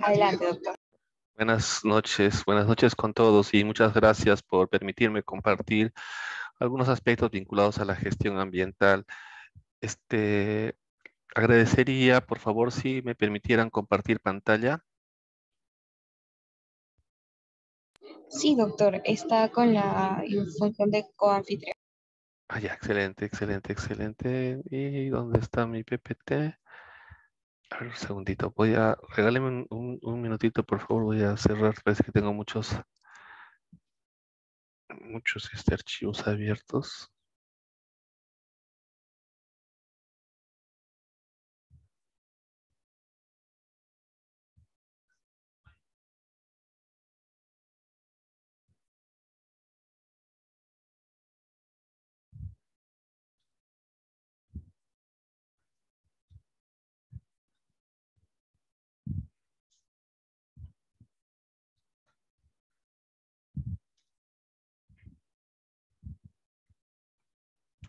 Adelante, doctor. Buenas noches, buenas noches con todos y muchas gracias por permitirme compartir algunos aspectos vinculados a la gestión ambiental. Este, agradecería, por favor, si me permitieran compartir pantalla. Sí, doctor, está con la función de coanfitrión. Ah, ya, excelente, excelente, excelente. ¿Y dónde está mi PPT? A ver, un segundito. Voy a. Regáleme un, minutito, por favor. Voy a cerrar. Parece que tengo muchos. Muchos este, archivos abiertos.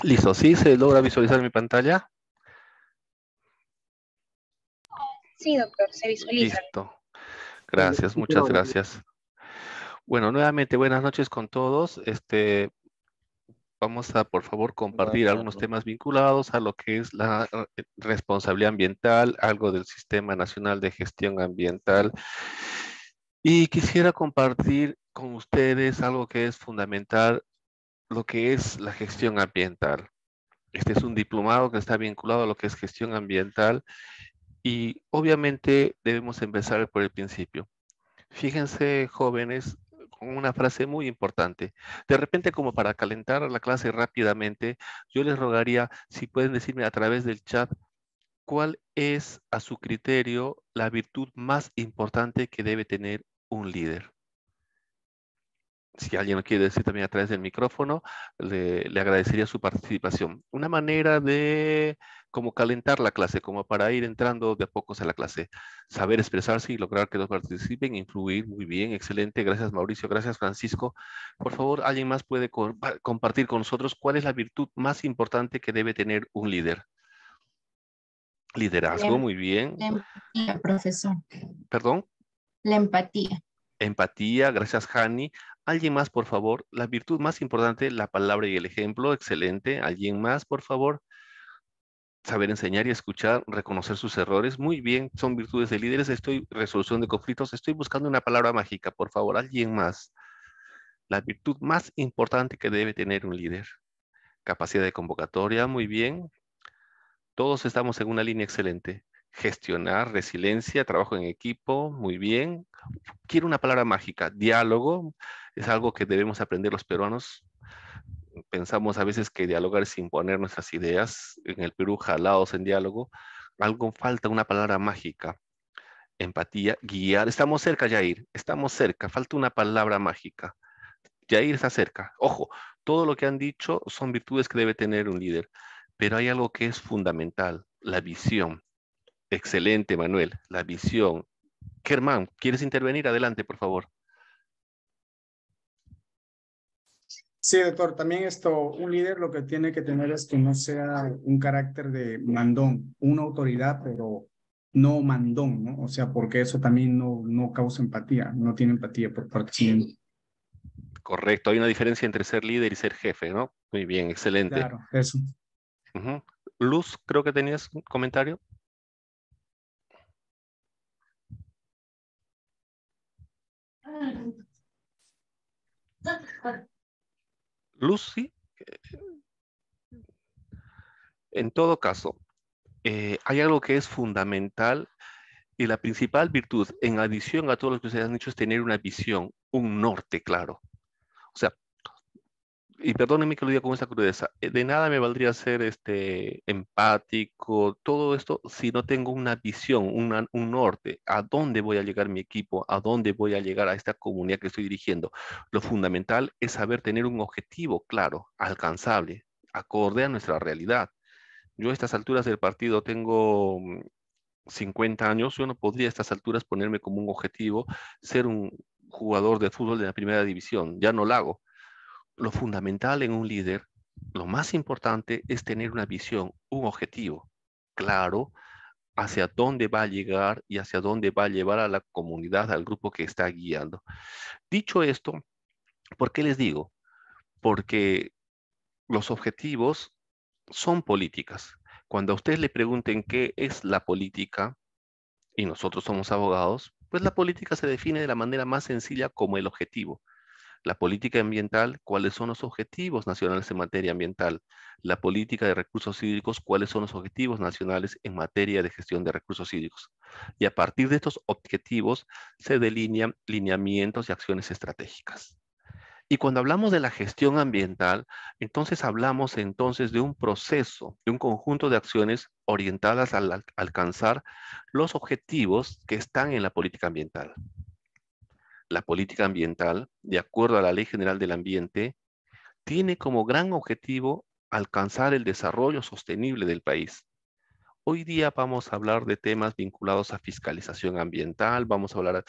Listo, ¿sí se logra visualizar mi pantalla? Sí, doctor, se visualiza. Listo. Gracias, muchas gracias. Bueno, nuevamente buenas noches con todos. Este, vamos a, por favor, compartir algunos temas vinculados a lo que es la eh, responsabilidad ambiental, algo del Sistema Nacional de Gestión Ambiental. Y quisiera compartir con ustedes algo que es fundamental lo que es la gestión ambiental. Este es un diplomado que está vinculado a lo que es gestión ambiental y obviamente debemos empezar por el principio. Fíjense, jóvenes, con una frase muy importante. De repente, como para calentar la clase rápidamente, yo les rogaría si pueden decirme a través del chat cuál es, a su criterio, la virtud más importante que debe tener un líder si alguien lo quiere decir también a través del micrófono, le, agradecería su participación. Una manera de como calentar la clase, como para ir entrando de a pocos a la clase. Saber expresarse y lograr que los participen, influir, muy bien, excelente. Gracias Mauricio, gracias Francisco. Por favor, alguien más puede compartir con nosotros cuál es la virtud más importante que debe tener un líder. Liderazgo, muy bien. La empatía, profesor. ¿Perdón? La empatía. Empatía, gracias Hani. Alguien más, por favor. La virtud más importante, la palabra y el ejemplo. Excelente. Alguien más, por favor. Saber enseñar y escuchar, reconocer sus errores. Muy bien, son virtudes de líderes. Estoy resolución de conflictos. Estoy buscando una palabra mágica, por favor. Alguien más. La virtud más importante que debe tener un líder. Capacidad de convocatoria. Muy bien. Todos estamos en una línea excelente. Gestionar, resiliencia, trabajo en equipo. Muy bien quiero una palabra mágica, diálogo, es algo que debemos aprender los peruanos. Pensamos a veces que dialogar es imponer nuestras ideas, en el Perú jalados en diálogo, algo falta una palabra mágica, empatía, guiar, estamos cerca Jair, estamos cerca, falta una palabra mágica. Jair está cerca. Ojo, todo lo que han dicho son virtudes que debe tener un líder, pero hay algo que es fundamental, la visión. Excelente, Manuel, la visión, Germán, ¿quieres intervenir? Adelante, por favor. Sí, doctor, también esto, un líder lo que tiene que tener es que no sea un carácter de mandón, una autoridad, pero no mandón, ¿no? O sea, porque eso también no, no causa empatía, no tiene empatía por parte Correcto, hay una diferencia entre ser líder y ser jefe, ¿no? Muy bien, excelente. Claro, eso. Luz, creo que tenías un comentario. Lucy, eh, en todo caso, eh, hay algo que es fundamental y la principal virtud, en adición a todo lo que ustedes han dicho, es tener una visión, un norte claro. O sea, y perdónenme que lo diga con esta crudeza, eh, de nada me valdría ser este, empático, todo esto, si no tengo una visión, un norte, a dónde voy a llegar mi equipo, a dónde voy a llegar a esta comunidad que estoy dirigiendo. Lo fundamental es saber tener un objetivo claro, alcanzable, acorde a nuestra realidad. Yo a estas alturas del partido tengo 50 mm, años, yo no podría a estas alturas ponerme como un objetivo ser un jugador de fútbol de la primera división, ya no lo hago lo fundamental en un líder, lo más importante es tener una visión, un objetivo claro hacia dónde va a llegar y hacia dónde va a llevar a la comunidad, al grupo que está guiando. Dicho esto, ¿por qué les digo? Porque los objetivos son políticas. Cuando a ustedes le pregunten qué es la política, y nosotros somos abogados, pues la política se define de la manera más sencilla como el objetivo la política ambiental, cuáles son los objetivos nacionales en materia ambiental, la política de recursos hídricos, cuáles son los objetivos nacionales en materia de gestión de recursos hídricos. Y a partir de estos objetivos se delinean lineamientos y acciones estratégicas. Y cuando hablamos de la gestión ambiental, entonces hablamos entonces de un proceso, de un conjunto de acciones orientadas a alcanzar los objetivos que están en la política ambiental la política ambiental, de acuerdo a la Ley General del Ambiente, tiene como gran objetivo alcanzar el desarrollo sostenible del país. Hoy día vamos a hablar de temas vinculados a fiscalización ambiental, vamos a hablar de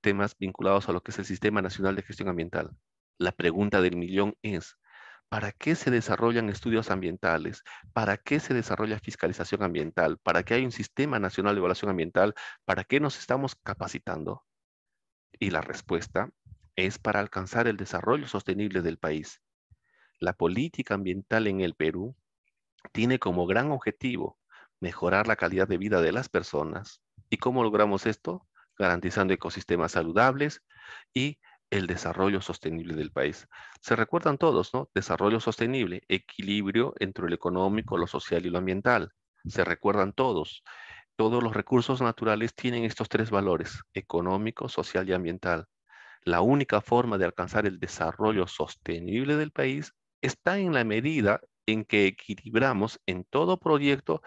temas vinculados a lo que es el Sistema Nacional de Gestión Ambiental. La pregunta del millón es, ¿para qué se desarrollan estudios ambientales? ¿Para qué se desarrolla fiscalización ambiental? ¿Para qué hay un Sistema Nacional de Evaluación Ambiental? ¿Para qué nos estamos capacitando? Y la respuesta es para alcanzar el desarrollo sostenible del país. La política ambiental en el Perú tiene como gran objetivo mejorar la calidad de vida de las personas. ¿Y cómo logramos esto? Garantizando ecosistemas saludables y el desarrollo sostenible del país. Se recuerdan todos, ¿no? Desarrollo sostenible, equilibrio entre lo económico, lo social y lo ambiental. Se recuerdan todos. Todos los recursos naturales tienen estos tres valores, económico, social y ambiental. La única forma de alcanzar el desarrollo sostenible del país está en la medida en que equilibramos en todo proyecto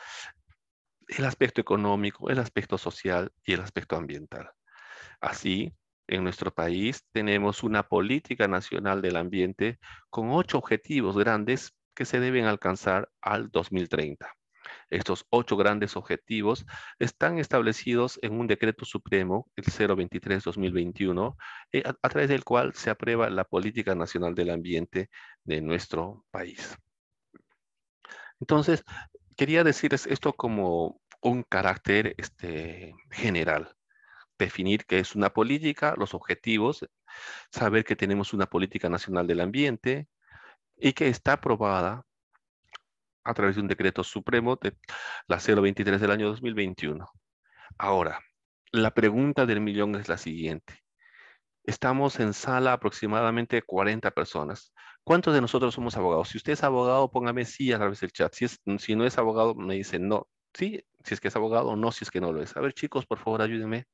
el aspecto económico, el aspecto social y el aspecto ambiental. Así, en nuestro país tenemos una política nacional del ambiente con ocho objetivos grandes que se deben alcanzar al 2030. Estos ocho grandes objetivos están establecidos en un decreto supremo, el 023-2021, eh, a, través del cual se aprueba la política nacional del ambiente de nuestro país. Entonces, quería decirles esto como un carácter este, general definir que es una política, los objetivos, saber que tenemos una política nacional del ambiente y que está aprobada a través de un decreto supremo de la 023 del año 2021. Ahora, la pregunta del millón es la siguiente. Estamos en sala aproximadamente 40 personas. ¿Cuántos de nosotros somos abogados? Si usted es abogado, póngame sí a través del chat. Si, si no es abogado, me dice no. Sí, si es que es abogado o no, si es que no lo es. A ver, chicos, por favor, ayúdenme.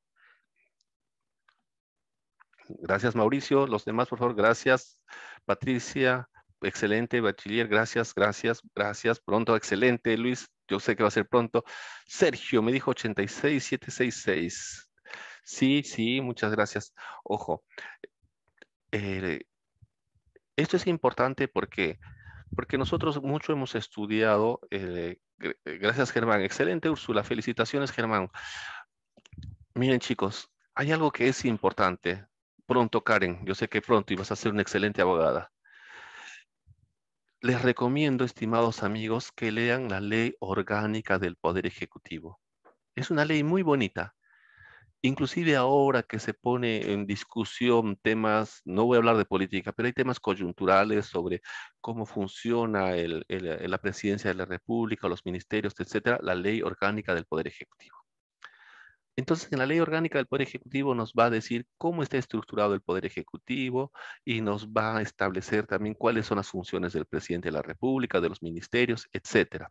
Gracias, Mauricio. Los demás, por favor, gracias. Patricia, excelente, bachiller, gracias, gracias, gracias, pronto, excelente, Luis, yo sé que va a ser pronto. Sergio me dijo 86766. Sí, sí, muchas gracias. Ojo, eh, esto es importante porque, porque nosotros mucho hemos estudiado, eh, gracias Germán, excelente Úrsula, felicitaciones Germán. Miren chicos, hay algo que es importante. Pronto, Karen, yo sé que pronto y vas a ser una excelente abogada. Les recomiendo, estimados amigos, que lean la ley orgánica del Poder Ejecutivo. Es una ley muy bonita. Inclusive ahora que se pone en discusión temas, no voy a hablar de política, pero hay temas coyunturales sobre cómo funciona la presidencia de la República, los ministerios, etcétera, la ley orgánica del Poder Ejecutivo. Entonces, en la ley orgánica del Poder Ejecutivo nos va a decir cómo está estructurado el Poder Ejecutivo y nos va a establecer también cuáles son las funciones del presidente de la República, de los ministerios, etcétera.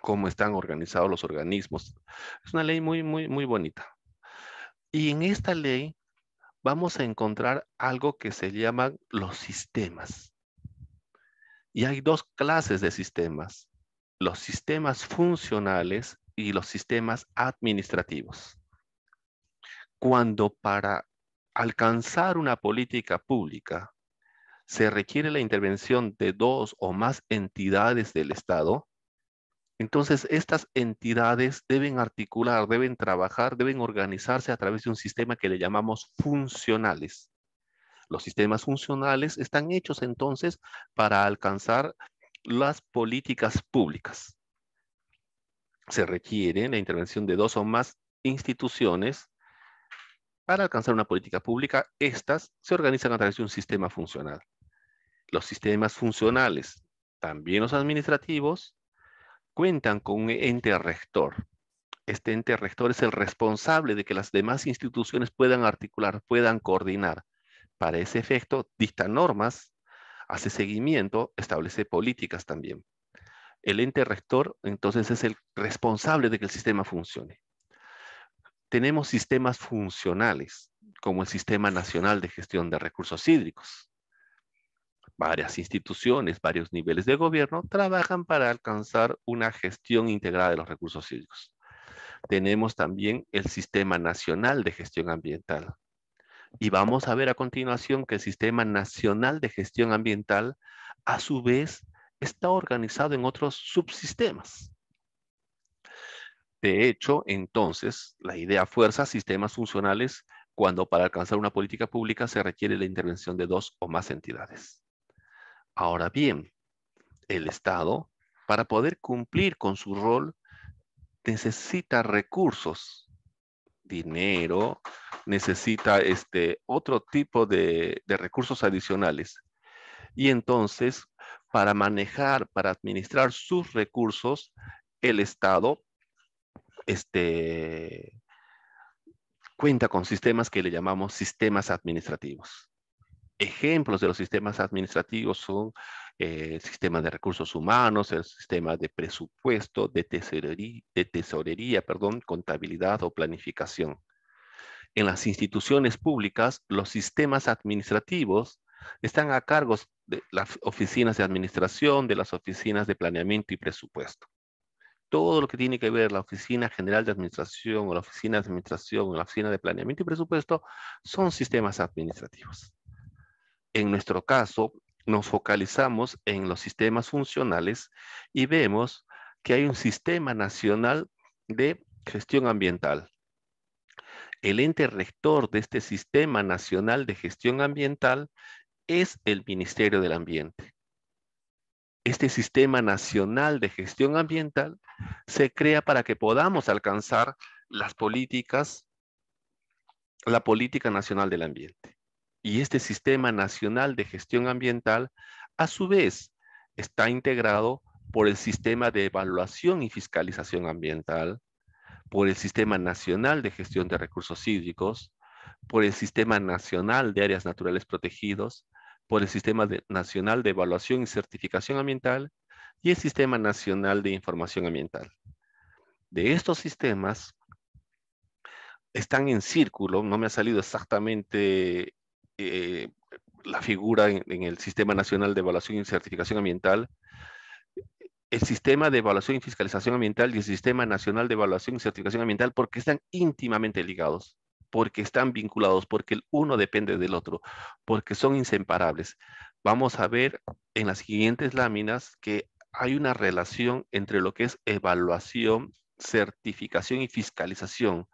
Cómo están organizados los organismos. Es una ley muy, muy, muy bonita. Y en esta ley vamos a encontrar algo que se llaman los sistemas. Y hay dos clases de sistemas. Los sistemas funcionales y los sistemas administrativos. Cuando para alcanzar una política pública se requiere la intervención de dos o más entidades del Estado, entonces estas entidades deben articular, deben trabajar, deben organizarse a través de un sistema que le llamamos funcionales. Los sistemas funcionales están hechos entonces para alcanzar las políticas públicas se requiere la intervención de dos o más instituciones para alcanzar una política pública. Estas se organizan a través de un sistema funcional. Los sistemas funcionales, también los administrativos, cuentan con un ente rector. Este ente rector es el responsable de que las demás instituciones puedan articular, puedan coordinar. Para ese efecto, dicta normas, hace seguimiento, establece políticas también el ente rector entonces es el responsable de que el sistema funcione. Tenemos sistemas funcionales, como el Sistema Nacional de Gestión de Recursos Hídricos. Varias instituciones, varios niveles de gobierno trabajan para alcanzar una gestión integrada de los recursos hídricos. Tenemos también el Sistema Nacional de Gestión Ambiental. Y vamos a ver a continuación que el Sistema Nacional de Gestión Ambiental, a su vez, está organizado en otros subsistemas. De hecho, entonces, la idea fuerza sistemas funcionales cuando para alcanzar una política pública se requiere la intervención de dos o más entidades. Ahora bien, el Estado, para poder cumplir con su rol, necesita recursos, dinero, necesita este, otro tipo de, de recursos adicionales. Y entonces, para manejar, para administrar sus recursos, el Estado este, cuenta con sistemas que le llamamos sistemas administrativos. Ejemplos de los sistemas administrativos son eh, el sistema de recursos humanos, el sistema de presupuesto, de tesorería, de tesorería perdón, contabilidad o planificación. En las instituciones públicas, los sistemas administrativos están a cargo de las oficinas de administración, de las oficinas de planeamiento y presupuesto. Todo lo que tiene que ver la Oficina General de Administración o la Oficina de Administración o la Oficina de Planeamiento y Presupuesto son sistemas administrativos. En nuestro caso, nos focalizamos en los sistemas funcionales y vemos que hay un sistema nacional de gestión ambiental. El ente rector de este sistema nacional de gestión ambiental es el Ministerio del Ambiente. Este Sistema Nacional de Gestión Ambiental se crea para que podamos alcanzar las políticas, la Política Nacional del Ambiente. Y este Sistema Nacional de Gestión Ambiental, a su vez, está integrado por el Sistema de Evaluación y Fiscalización Ambiental, por el Sistema Nacional de Gestión de Recursos Hídricos, por el Sistema Nacional de Áreas Naturales Protegidos, por el Sistema Nacional de Evaluación y Certificación Ambiental y el Sistema Nacional de Información Ambiental. De estos sistemas, están en círculo, no me ha salido exactamente eh, la figura en, el Sistema Nacional de Evaluación y Certificación Ambiental, el Sistema de Evaluación y Fiscalización Ambiental y el Sistema Nacional de Evaluación y Certificación Ambiental porque están íntimamente ligados porque están vinculados, porque el uno depende del otro, porque son inseparables. Vamos a ver en las siguientes láminas que hay una relación entre lo que es evaluación, certificación y fiscalización,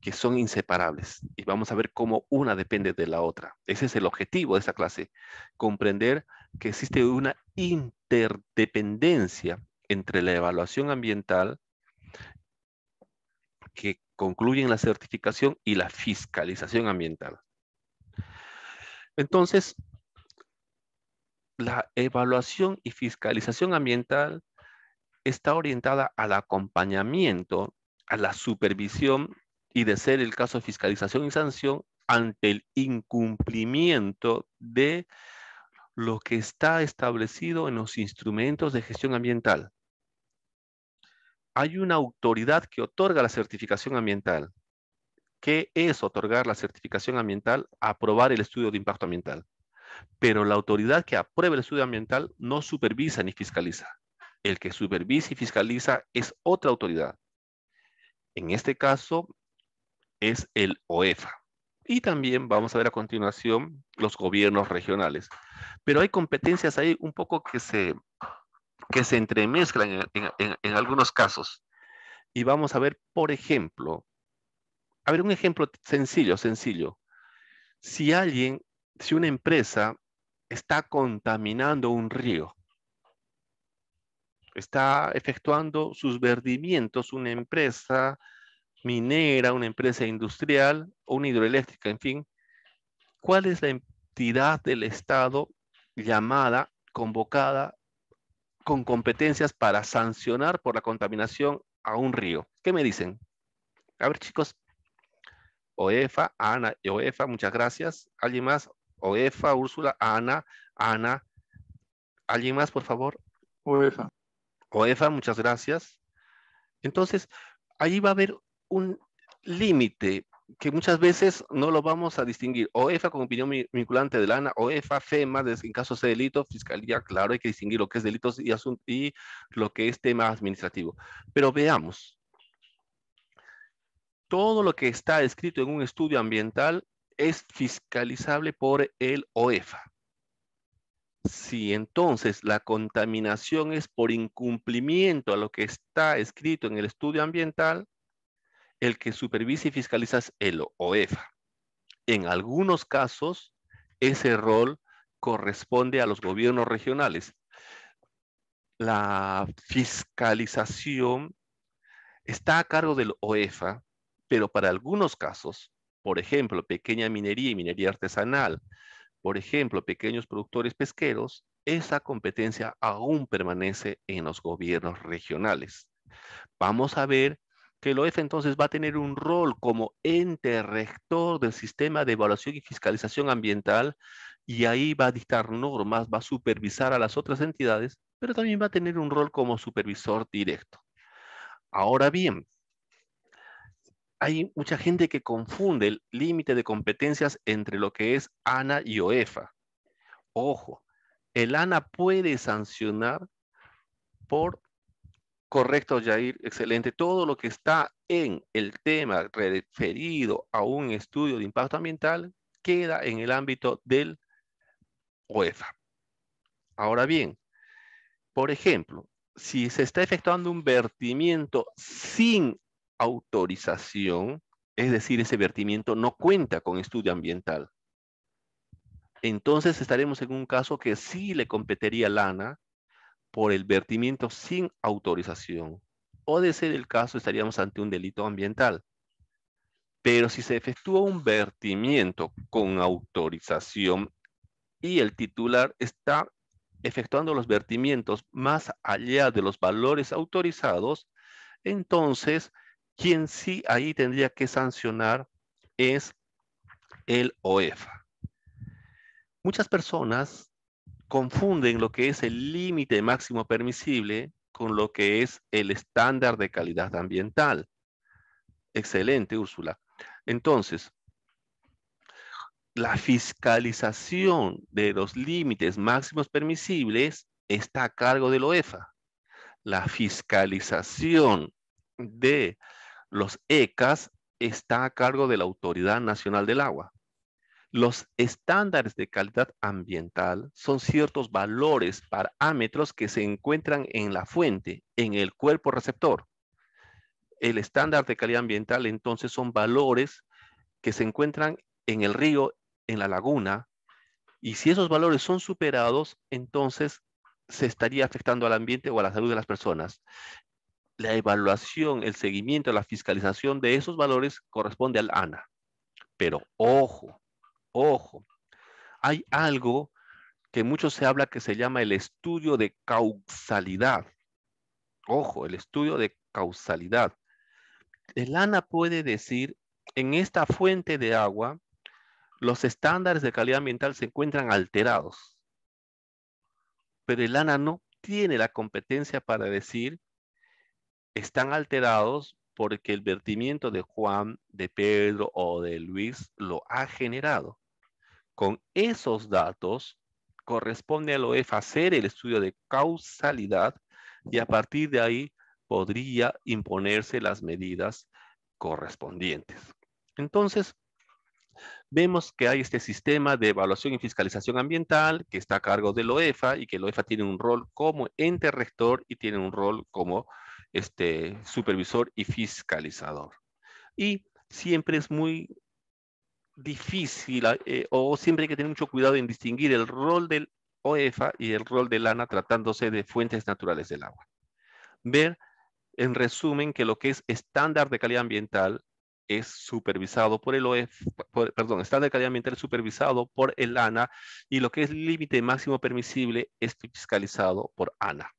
que son inseparables. Y vamos a ver cómo una depende de la otra. Ese es el objetivo de esta clase, comprender que existe una interdependencia entre la evaluación ambiental, que concluyen la certificación y la fiscalización ambiental. Entonces, la evaluación y fiscalización ambiental está orientada al acompañamiento, a la supervisión y de ser el caso de fiscalización y sanción ante el incumplimiento de lo que está establecido en los instrumentos de gestión ambiental hay una autoridad que otorga la certificación ambiental. ¿Qué es otorgar la certificación ambiental? Aprobar el estudio de impacto ambiental. Pero la autoridad que aprueba el estudio ambiental no supervisa ni fiscaliza. El que supervisa y fiscaliza es otra autoridad. En este caso es el OEFA. Y también vamos a ver a continuación los gobiernos regionales. Pero hay competencias ahí un poco que se que se entremezclan en, algunos casos. Y vamos a ver, por ejemplo, a ver un ejemplo sencillo, sencillo. Si alguien, si una empresa está contaminando un río, está efectuando sus vertimientos una empresa minera, una empresa industrial o una hidroeléctrica, en fin, ¿cuál es la entidad del Estado llamada, convocada con competencias para sancionar por la contaminación a un río. ¿Qué me dicen? A ver, chicos. OEFA, Ana, OEFA, muchas gracias. ¿Alguien más? OEFA, Úrsula, Ana, Ana. ¿Alguien más, por favor? OEFA. OEFA, muchas gracias. Entonces, ahí va a haber un límite que muchas veces no lo vamos a distinguir. OEFA con opinión vinculante de lana, OEFA, FEMA, en caso de delito, fiscalía, claro, hay que distinguir lo que es delitos y, y lo que es tema administrativo. Pero veamos, todo lo que está escrito en un estudio ambiental es fiscalizable por el OEFA. Si entonces la contaminación es por incumplimiento a lo que está escrito en el estudio ambiental, el que supervisa y fiscaliza es el OEFA. En algunos casos, ese rol corresponde a los gobiernos regionales. La fiscalización está a cargo del OEFA, pero para algunos casos, por ejemplo, pequeña minería y minería artesanal, por ejemplo, pequeños productores pesqueros, esa competencia aún permanece en los gobiernos regionales. Vamos a ver que el OEF entonces va a tener un rol como ente rector del sistema de evaluación y fiscalización ambiental y ahí va a dictar normas, va a supervisar a las otras entidades, pero también va a tener un rol como supervisor directo. Ahora bien, hay mucha gente que confunde el límite de competencias entre lo que es ANA y OEFA. Ojo, el ANA puede sancionar por Correcto, Jair, excelente. Todo lo que está en el tema referido a un estudio de impacto ambiental queda en el ámbito del OEFA. Ahora bien, por ejemplo, si se está efectuando un vertimiento sin autorización, es decir, ese vertimiento no cuenta con estudio ambiental, entonces estaremos en un caso que sí le competería lana por el vertimiento sin autorización. O de ser el caso, estaríamos ante un delito ambiental. Pero si se efectúa un vertimiento con autorización y el titular está efectuando los vertimientos más allá de los valores autorizados, entonces quien sí ahí tendría que sancionar es el OEFA. Muchas personas confunden lo que es el límite máximo permisible con lo que es el estándar de calidad ambiental. Excelente, Úrsula. Entonces, la fiscalización de los límites máximos permisibles está a cargo de OEFA. La fiscalización de los ECAS está a cargo de la Autoridad Nacional del Agua. Los estándares de calidad ambiental son ciertos valores, parámetros que se encuentran en la fuente, en el cuerpo receptor. El estándar de calidad ambiental entonces son valores que se encuentran en el río, en la laguna, y si esos valores son superados, entonces se estaría afectando al ambiente o a la salud de las personas. La evaluación, el seguimiento, la fiscalización de esos valores corresponde al ANA. Pero ojo, Ojo, hay algo que mucho se habla que se llama el estudio de causalidad. Ojo, el estudio de causalidad. El ANA puede decir, en esta fuente de agua, los estándares de calidad ambiental se encuentran alterados. Pero el ANA no tiene la competencia para decir, están alterados porque el vertimiento de Juan, de Pedro o de Luis lo ha generado. Con esos datos, corresponde al OEFA hacer el estudio de causalidad y a partir de ahí podría imponerse las medidas correspondientes. Entonces, vemos que hay este sistema de evaluación y fiscalización ambiental que está a cargo del OEFA y que el OEFA tiene un rol como ente rector y tiene un rol como este, supervisor y fiscalizador. Y siempre es muy difícil ah, eh, o siempre hay que tener mucho cuidado en distinguir el rol del OEFA y el rol del ANA tratándose de fuentes naturales del agua. Ver, en resumen, que lo que es estándar de calidad ambiental es supervisado por el OEF, perdón, estándar de calidad ambiental es supervisado por el ANA y lo que es límite máximo permisible es fiscalizado por ANA.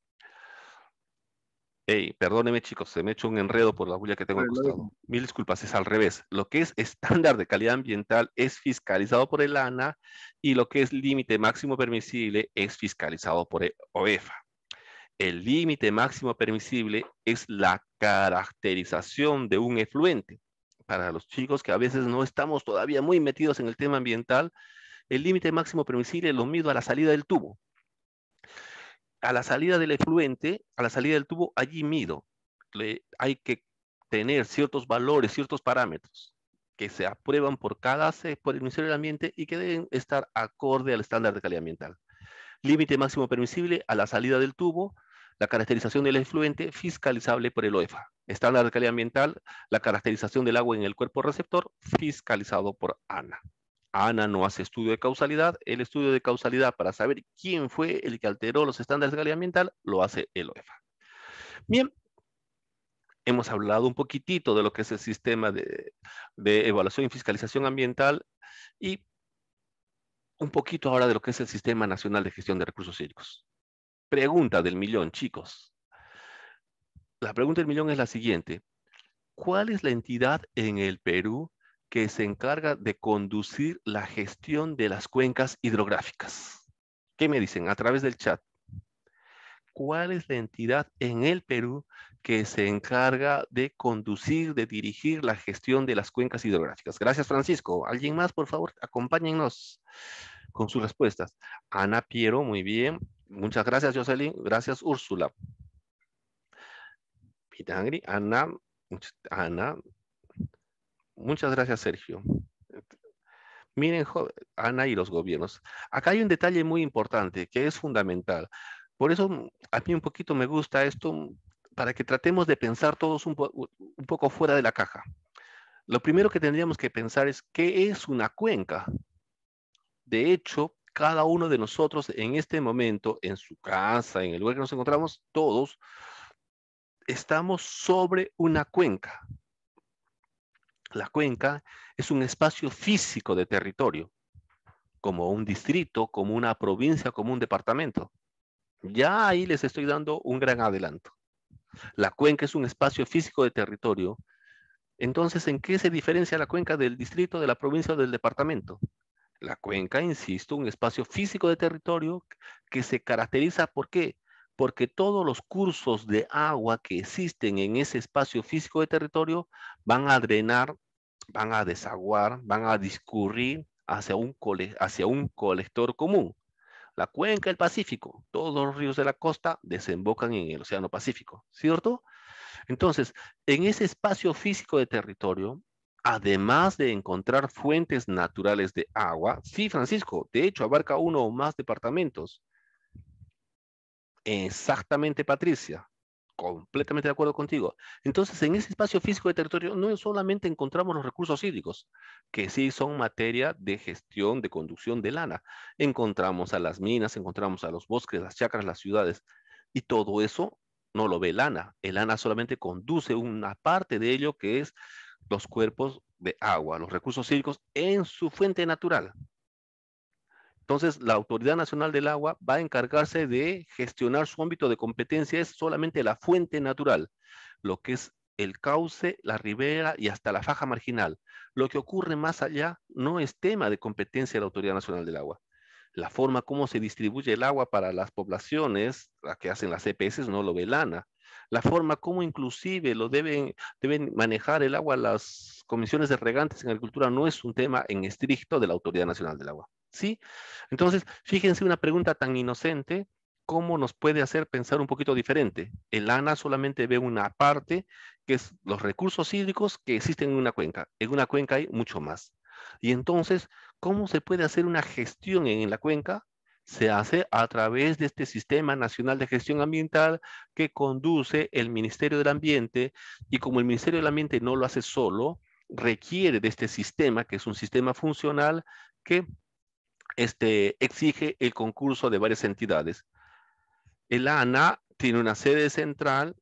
Hey, perdóneme chicos, se me hecho un enredo por la bulla que tengo al costado. Mil disculpas, es al revés. Lo que es estándar de calidad ambiental es fiscalizado por el ANA y lo que es límite máximo permisible es fiscalizado por el OEFA. El límite máximo permisible es la caracterización de un efluente. Para los chicos que a veces no estamos todavía muy metidos en el tema ambiental, el límite máximo permisible lo mido a la salida del tubo a la salida del efluente, a la salida del tubo, allí mido. hay que tener ciertos valores, ciertos parámetros que se aprueban por cada por el Ministerio del Ambiente y que deben estar acorde al estándar de calidad ambiental. Límite máximo permisible a la salida del tubo, la caracterización del efluente fiscalizable por el OEFA. Estándar de calidad ambiental, la caracterización del agua en el cuerpo receptor fiscalizado por ANA. ANA no hace estudio de causalidad, el estudio de causalidad para saber quién fue el que alteró los estándares de calidad ambiental lo hace el OEFA. Bien, hemos hablado un poquitito de lo que es el sistema de, evaluación y fiscalización ambiental y un poquito ahora de lo que es el Sistema Nacional de Gestión de Recursos Hídricos. Pregunta del millón, chicos. La pregunta del millón es la siguiente. ¿Cuál es la entidad en el Perú que se encarga de conducir la gestión de las cuencas hidrográficas. ¿Qué me dicen a través del chat? ¿Cuál es la entidad en el Perú que se encarga de conducir, de dirigir la gestión de las cuencas hidrográficas? Gracias, Francisco. ¿Alguien más, por favor? Acompáñennos con sus respuestas. Ana Piero, muy bien. Muchas gracias, Jocelyn. Gracias, Úrsula. Pitangri, Ana, Ana, Muchas gracias, Sergio. Miren, Ana y los gobiernos. Acá hay un detalle muy importante que es fundamental. Por eso a mí un poquito me gusta esto para que tratemos de pensar todos un, poco fuera de la caja. Lo primero que tendríamos que pensar es qué es una cuenca. De hecho, cada uno de nosotros en este momento, en su casa, en el lugar que nos encontramos, todos estamos sobre una cuenca la cuenca es un espacio físico de territorio, como un distrito, como una provincia, como un departamento. Ya ahí les estoy dando un gran adelanto. La cuenca es un espacio físico de territorio. Entonces, ¿en qué se diferencia la cuenca del distrito, de la provincia o del departamento? La cuenca, insisto, un espacio físico de territorio que se caracteriza por qué? porque todos los cursos de agua que existen en ese espacio físico de territorio van a drenar van a desaguar, van a discurrir hacia un, hacia un colector común. La cuenca del Pacífico, todos los ríos de la costa desembocan en el Océano Pacífico, ¿cierto? Entonces, en ese espacio físico de territorio, además de encontrar fuentes naturales de agua, sí, Francisco, de hecho abarca uno o más departamentos. Exactamente, Patricia completamente de acuerdo contigo. Entonces, en ese espacio físico de territorio no solamente encontramos los recursos hídricos, que sí son materia de gestión, de conducción de lana. Encontramos a las minas, encontramos a los bosques, las chacras, las ciudades, y todo eso no lo ve lana. El lana solamente conduce una parte de ello que es los cuerpos de agua, los recursos hídricos en su fuente natural. Entonces, la Autoridad Nacional del Agua va a encargarse de gestionar su ámbito de competencia, es solamente la fuente natural, lo que es el cauce, la ribera y hasta la faja marginal. Lo que ocurre más allá no es tema de competencia de la Autoridad Nacional del Agua. La forma como se distribuye el agua para las poblaciones, la que hacen las EPS, no lo ve velana. La forma como inclusive lo deben manejar el agua las comisiones de regantes en agricultura no es un tema en estricto de la Autoridad Nacional del Agua. ¿sí? Entonces, fíjense una pregunta tan inocente, ¿cómo nos puede hacer pensar un poquito diferente? El ANA solamente ve una parte, que es los recursos hídricos que existen en una cuenca. En una cuenca hay mucho más. Y entonces, ¿cómo se puede hacer una gestión en la cuenca? Se hace a través de este Sistema Nacional de Gestión Ambiental que conduce el Ministerio del Ambiente y como el Ministerio del Ambiente no lo hace solo, requiere de este sistema, que es un sistema funcional, que este, exige el concurso de varias entidades. El ANA tiene una sede central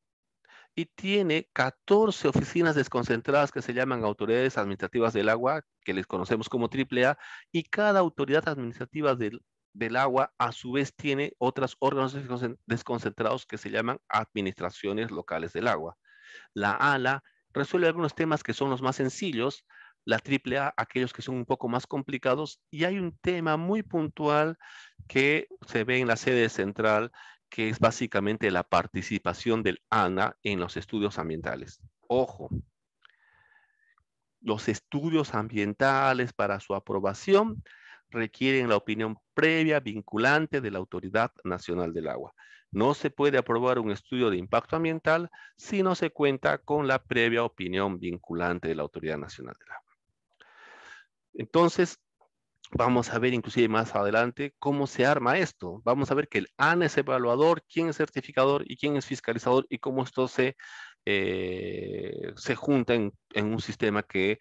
y tiene 14 oficinas desconcentradas que se llaman autoridades administrativas del agua, que les conocemos como AAA, y cada autoridad administrativa del, del agua a su vez tiene otros órganos desconcentrados que se llaman administraciones locales del agua. La ALA resuelve algunos temas que son los más sencillos, la AAA, aquellos que son un poco más complicados. Y hay un tema muy puntual que se ve en la sede central, que es básicamente la participación del ANA en los estudios ambientales. Ojo, los estudios ambientales para su aprobación requieren la opinión previa vinculante de la Autoridad Nacional del Agua. No se puede aprobar un estudio de impacto ambiental si no se cuenta con la previa opinión vinculante de la Autoridad Nacional del Agua. Entonces, vamos a ver inclusive más adelante cómo se arma esto. Vamos a ver que el ANA es evaluador, quién es certificador y quién es fiscalizador y cómo esto se, eh, se junta en un sistema que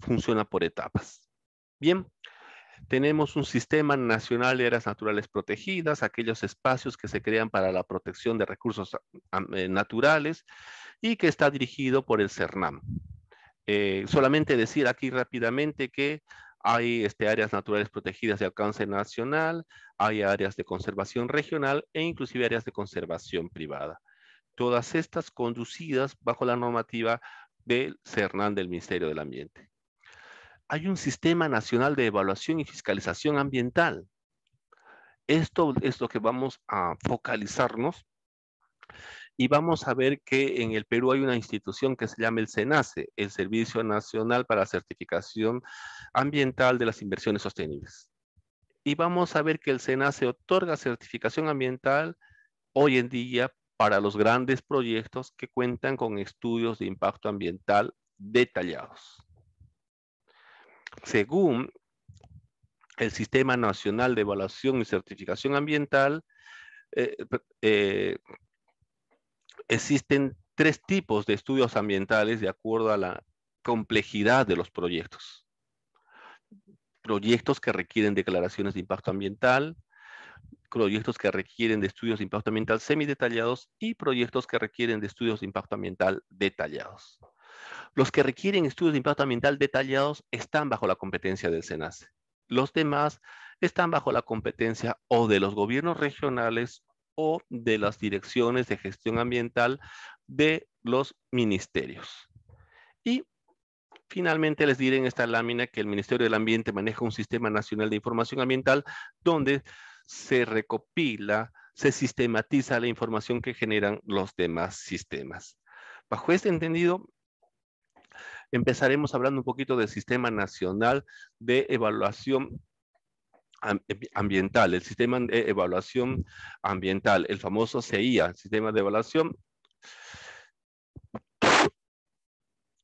funciona por etapas. Bien, tenemos un sistema nacional de áreas naturales protegidas, aquellos espacios que se crean para la protección de recursos eh, naturales y que está dirigido por el CERNAM. Eh, solamente decir aquí rápidamente que hay este, áreas naturales protegidas de alcance nacional, hay áreas de conservación regional e inclusive áreas de conservación privada. Todas estas conducidas bajo la normativa del CERNAN del Ministerio del Ambiente. Hay un sistema nacional de evaluación y fiscalización ambiental. Esto es lo que vamos a focalizarnos y vamos a ver que en el Perú hay una institución que se llama el SENACE, el Servicio Nacional para Certificación Ambiental de las Inversiones Sostenibles. Y vamos a ver que el SENACE otorga certificación ambiental hoy en día para los grandes proyectos que cuentan con estudios de impacto ambiental detallados. Según el Sistema Nacional de Evaluación y Certificación Ambiental, eh, eh, existen tres tipos de estudios ambientales de acuerdo a la complejidad de los proyectos. Proyectos que requieren declaraciones de impacto ambiental, proyectos que requieren de estudios de impacto ambiental semidetallados y proyectos que requieren de estudios de impacto ambiental detallados. Los que requieren estudios de impacto ambiental detallados están bajo la competencia del SENACE. Los demás están bajo la competencia o de los gobiernos regionales o de las direcciones de gestión ambiental de los ministerios. Y Finalmente les diré en esta lámina que el Ministerio del Ambiente maneja un sistema nacional de información ambiental donde se recopila, se sistematiza la información que generan los demás sistemas. Bajo este entendido, empezaremos hablando un poquito del Sistema Nacional de Evaluación eh, ambiental, el sistema de evaluación ambiental, el famoso CIA, sistema de evaluación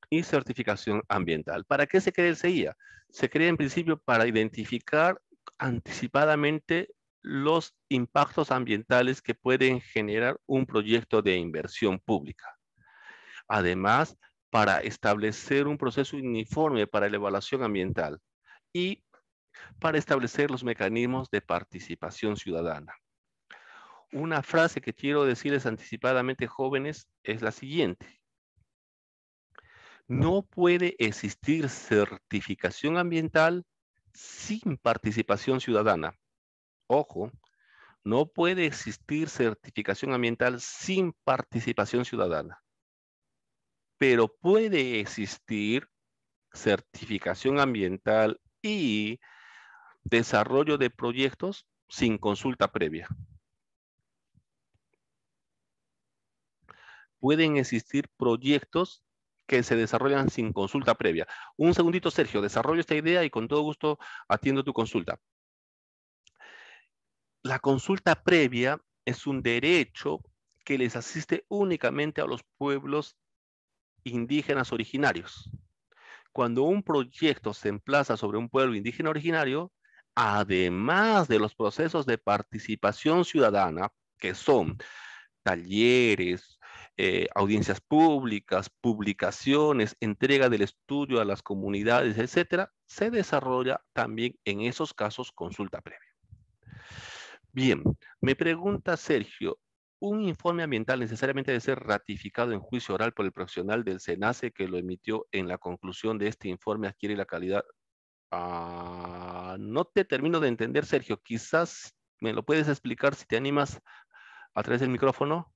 y certificación ambiental. ¿Para qué se crea el CIA? Se crea en principio para identificar anticipadamente los impactos ambientales que pueden generar un proyecto de inversión pública. Además, para establecer un proceso uniforme para la evaluación ambiental y para establecer los mecanismos de participación ciudadana. Una frase que quiero decirles anticipadamente, jóvenes, es la siguiente. No puede existir certificación ambiental sin participación ciudadana. Ojo, no puede existir certificación ambiental sin participación ciudadana. Pero puede existir certificación ambiental y desarrollo de proyectos sin consulta previa. Pueden existir proyectos que se desarrollan sin consulta previa. Un segundito, Sergio, desarrollo esta idea y con todo gusto atiendo tu consulta. La consulta previa es un derecho que les asiste únicamente a los pueblos indígenas originarios. Cuando un proyecto se emplaza sobre un pueblo indígena originario, además de los procesos de participación ciudadana, que son talleres, eh, audiencias públicas, publicaciones, entrega del estudio a las comunidades, etcétera, se desarrolla también en esos casos consulta previa. Bien, me pregunta Sergio, ¿un informe ambiental necesariamente debe ser ratificado en juicio oral por el profesional del SENACE que lo emitió en la conclusión de este informe adquiere la calidad Ah, no te termino de entender, Sergio. Quizás me lo puedes explicar si te animas a través del micrófono.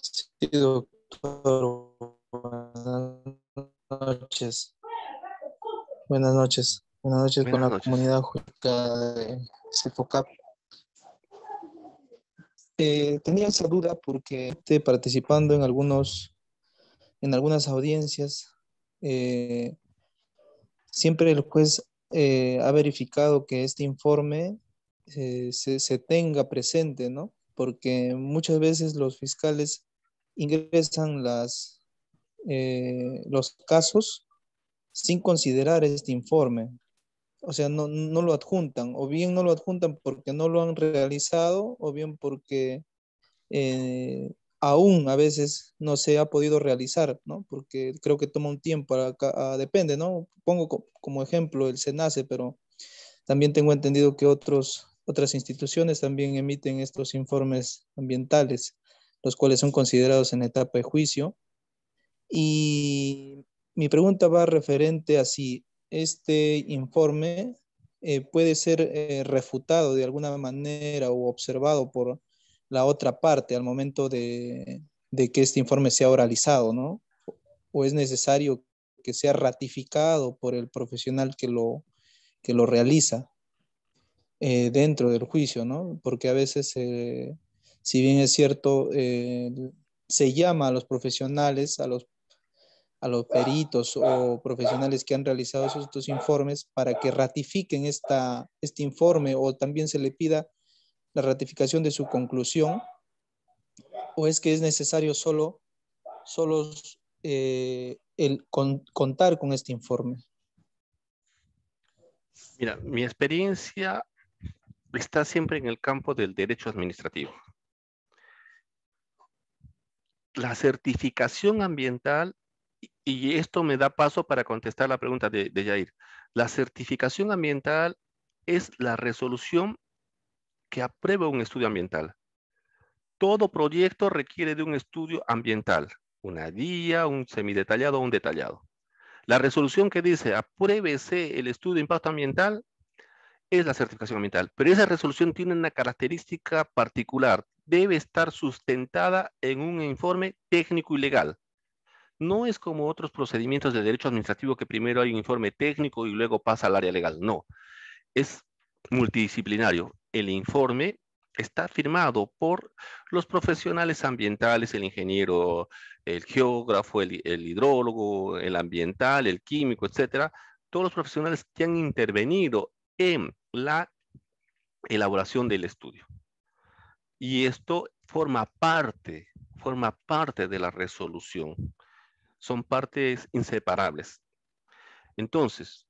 Sí, doctor. Buenas noches. Buenas noches. Buenas noches con la comunidad jurídica de CIFOCAP. Eh, tenía esa duda porque participando en algunos, en algunas audiencias, eh, siempre el juez eh, ha verificado que este informe se, tenga presente, ¿no? Porque muchas veces los fiscales ingresan las, los casos sin considerar este informe o sea, no, lo adjuntan, o bien no lo adjuntan porque no lo han realizado, o bien porque eh, aún a veces no se ha podido realizar, ¿no? Porque creo que toma un tiempo, ah, depende, ¿no? Pongo como ejemplo el SENACE, pero también tengo entendido que otros, otras instituciones también emiten estos informes ambientales, los cuales son considerados en etapa de juicio. Y mi pregunta va referente a si este informe eh, puede ser eh, refutado de alguna manera o observado por la otra parte al momento de, que este informe sea oralizado, ¿no? O es necesario que sea ratificado por el profesional que lo, lo realiza eh, dentro del juicio, ¿no? Porque a veces, si bien es cierto, se llama a los profesionales, a los a los peritos o profesionales que han realizado esos informes para que ratifiquen esta, este informe o también se le pida la ratificación de su conclusión? ¿O es que es necesario solo, solo eh, el contar con este informe? Mira, mi experiencia está siempre en el campo del derecho administrativo. La certificación ambiental y esto me da paso para contestar la pregunta de, Jair. La certificación ambiental es la resolución que aprueba un estudio ambiental. Todo proyecto requiere de un estudio ambiental, una guía, un semidetallado o un detallado. La resolución que dice apruébese el estudio de impacto ambiental es la certificación ambiental, pero esa resolución tiene una característica particular, debe estar sustentada en un informe técnico y legal. No es como otros procedimientos de derecho administrativo que primero hay un informe técnico y luego pasa al área legal. No, es multidisciplinario. El informe está firmado por los profesionales ambientales, el ingeniero, el geógrafo, el, hidrólogo, el ambiental, el químico, etcétera, todos los profesionales que han intervenido en la elaboración del estudio. Y esto forma parte, forma parte de la resolución son partes inseparables. Entonces,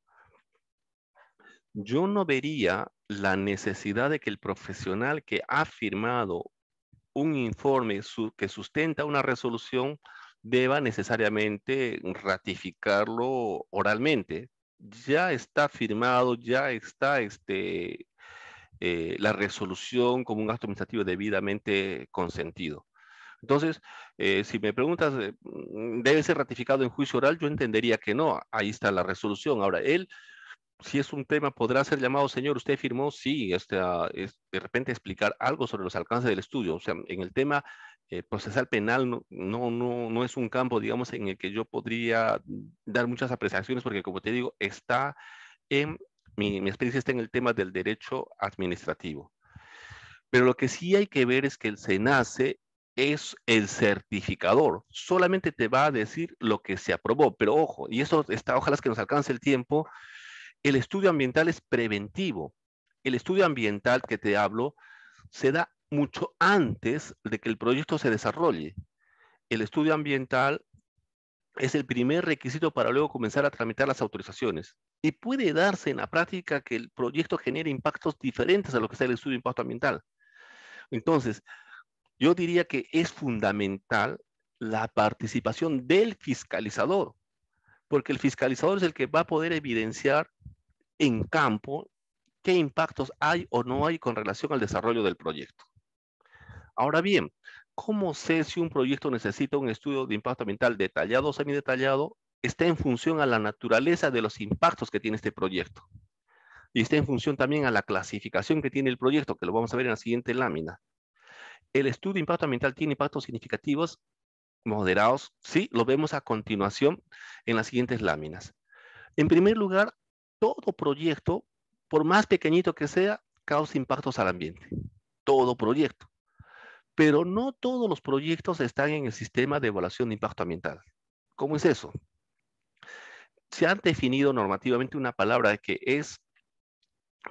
yo no vería la necesidad de que el profesional que ha firmado un informe que sustenta una resolución deba necesariamente ratificarlo oralmente. Ya está firmado, ya está este, eh, la resolución como un acto administrativo debidamente consentido. Entonces, eh, si me preguntas, eh, mm, ¿debe ser ratificado en juicio oral? Yo entendería que no. Ahí está la resolución. Ahora, él, si es un tema, podrá ser llamado, señor, usted firmó, sí, este, ah, de repente explicar algo sobre los alcances del estudio. O sea, en el tema eh, procesal penal no, no, no, es un campo, digamos, en el que yo podría dar muchas apreciaciones, porque como te digo, está en mi, experiencia está en el tema del derecho administrativo. Pero lo que sí hay que ver es que el SENACE es el certificador. Solamente te va a decir lo que se aprobó. Pero ojo, y eso está, ojalá es que nos alcance el tiempo, el estudio ambiental es preventivo. El estudio ambiental que te hablo se da mucho antes de que el proyecto se desarrolle. El estudio ambiental es el primer requisito para luego comenzar a tramitar las autorizaciones. Y puede darse en la práctica que el proyecto genere impactos diferentes a lo que sea el estudio de impacto ambiental. Entonces, yo diría que es fundamental la participación del fiscalizador, porque el fiscalizador es el que va a poder evidenciar en campo qué impactos hay o no hay con relación al desarrollo del proyecto. Ahora bien, ¿cómo sé si un proyecto necesita un estudio de impacto ambiental detallado o semidetallado? Está en función a la naturaleza de los impactos que tiene este proyecto. Y está en función también a la clasificación que tiene el proyecto, que lo vamos a ver en la siguiente lámina. El estudio de impacto ambiental tiene impactos significativos moderados, sí, lo vemos a continuación en las siguientes láminas. En primer lugar, todo proyecto, por más pequeñito que sea, causa impactos al ambiente. Todo proyecto. Pero no todos los proyectos están en el sistema de evaluación de impacto ambiental. ¿Cómo es eso? Se han definido normativamente una palabra que es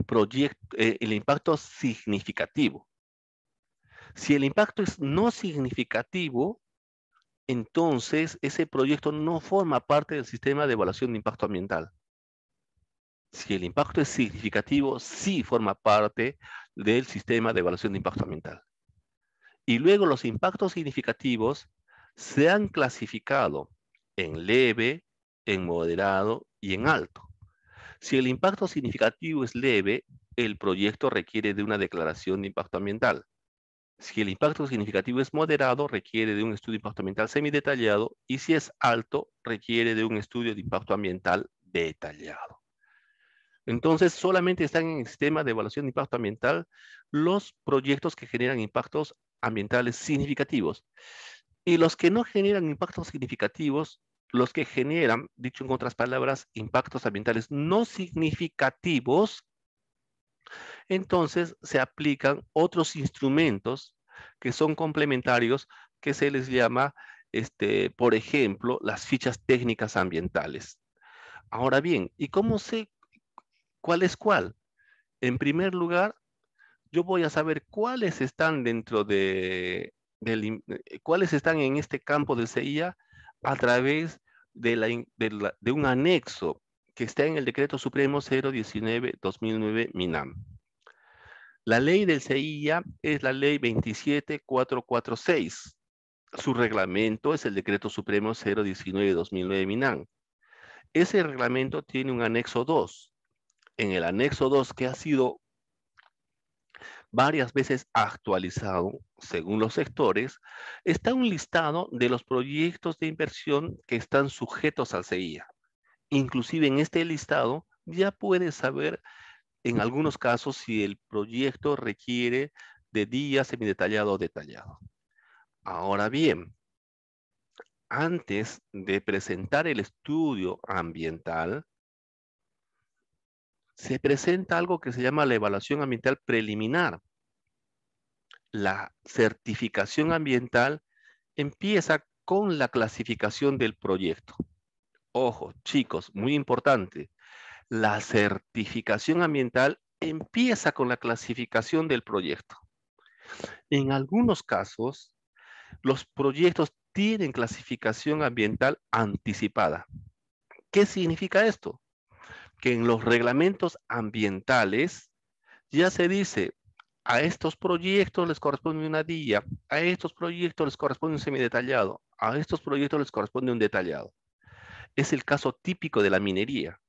proyecto, eh, el impacto significativo. Si el impacto es no significativo, entonces ese proyecto no forma parte del sistema de evaluación de impacto ambiental. Si el impacto es significativo, sí forma parte del sistema de evaluación de impacto ambiental. Y luego los impactos significativos se han clasificado en leve, en moderado y en alto. Si el impacto significativo es leve, el proyecto requiere de una declaración de impacto ambiental. Si el impacto significativo es moderado, requiere de un estudio de impacto ambiental semidetallado y si es alto, requiere de un estudio de impacto ambiental detallado. Entonces, solamente están en el sistema de evaluación de impacto ambiental los proyectos que generan impactos ambientales significativos. Y los que no generan impactos significativos, los que generan, dicho en otras palabras, impactos ambientales no significativos, entonces se aplican otros instrumentos que son complementarios que se les llama, este, por ejemplo, las fichas técnicas ambientales. Ahora bien, ¿y cómo sé cuál es cuál? En primer lugar, yo voy a saber cuáles están dentro de, eh, cuáles están en este campo de CIA a través de, de un anexo que está en el decreto supremo 019-2009 MINAM. La ley del CIA es la ley 27446. Su reglamento es el decreto supremo 019-2009 MINAM. Ese reglamento tiene un anexo 2. En el anexo 2, que ha sido varias veces actualizado según los sectores, está un listado de los proyectos de inversión que están sujetos al CIA. Inclusive en este listado ya puedes saber en algunos casos si el proyecto requiere de día semidetallado o detallado. Ahora bien, antes de presentar el estudio ambiental, se presenta algo que se llama la evaluación ambiental preliminar. La certificación ambiental empieza con la clasificación del proyecto. Ojo, chicos, muy importante. La certificación ambiental empieza con la clasificación del proyecto. En algunos casos, los proyectos tienen clasificación ambiental anticipada. ¿Qué significa esto? Que en los reglamentos ambientales ya se dice, a estos proyectos les corresponde una día, a estos proyectos les corresponde un semidetallado, a estos proyectos les corresponde un detallado. Es el caso típico de la minería.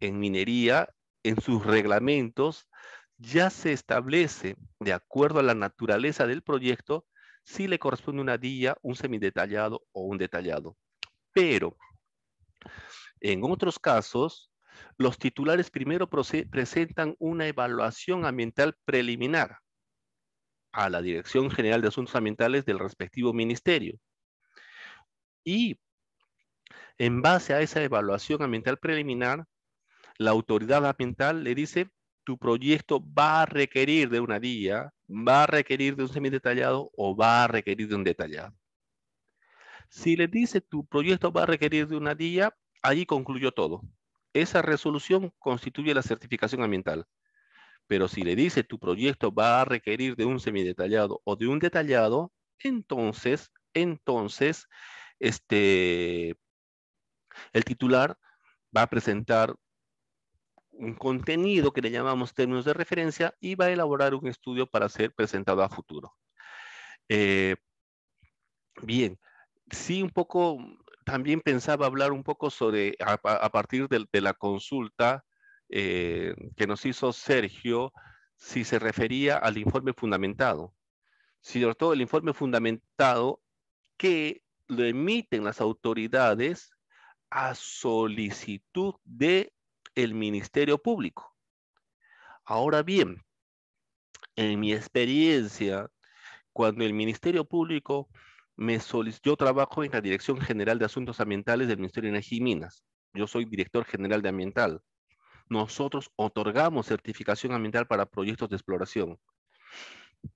En minería, en sus reglamentos, ya se establece, de acuerdo a la naturaleza del proyecto, si le corresponde una día, un semidetallado o un detallado. Pero, en otros casos, los titulares primero presentan una evaluación ambiental preliminar a la Dirección General de Asuntos Ambientales del respectivo ministerio. Y en base a esa evaluación ambiental preliminar, la autoridad ambiental le dice, tu proyecto va a requerir de una guía, va a requerir de un semidetallado o va a requerir de un detallado. Si le dice, tu proyecto va a requerir de una guía, ahí concluyó todo. Esa resolución constituye la certificación ambiental. Pero si le dice tu proyecto va a requerir de un semidetallado o de un detallado, entonces, entonces, este, el titular va a presentar un contenido que le llamamos términos de referencia y va a elaborar un estudio para ser presentado a futuro. Eh, bien, sí un poco, también pensaba hablar un poco sobre, a, partir de, la consulta eh, que nos hizo Sergio, si se refería al informe fundamentado. Si sobre todo el informe fundamentado que lo emiten las autoridades a solicitud de el Ministerio Público. Ahora bien, en mi experiencia, cuando el Ministerio Público me solicitó, yo trabajo en la Dirección General de Asuntos Ambientales del Ministerio de Energía y Minas. Yo soy director general de ambiental. Nosotros otorgamos certificación ambiental para proyectos de exploración.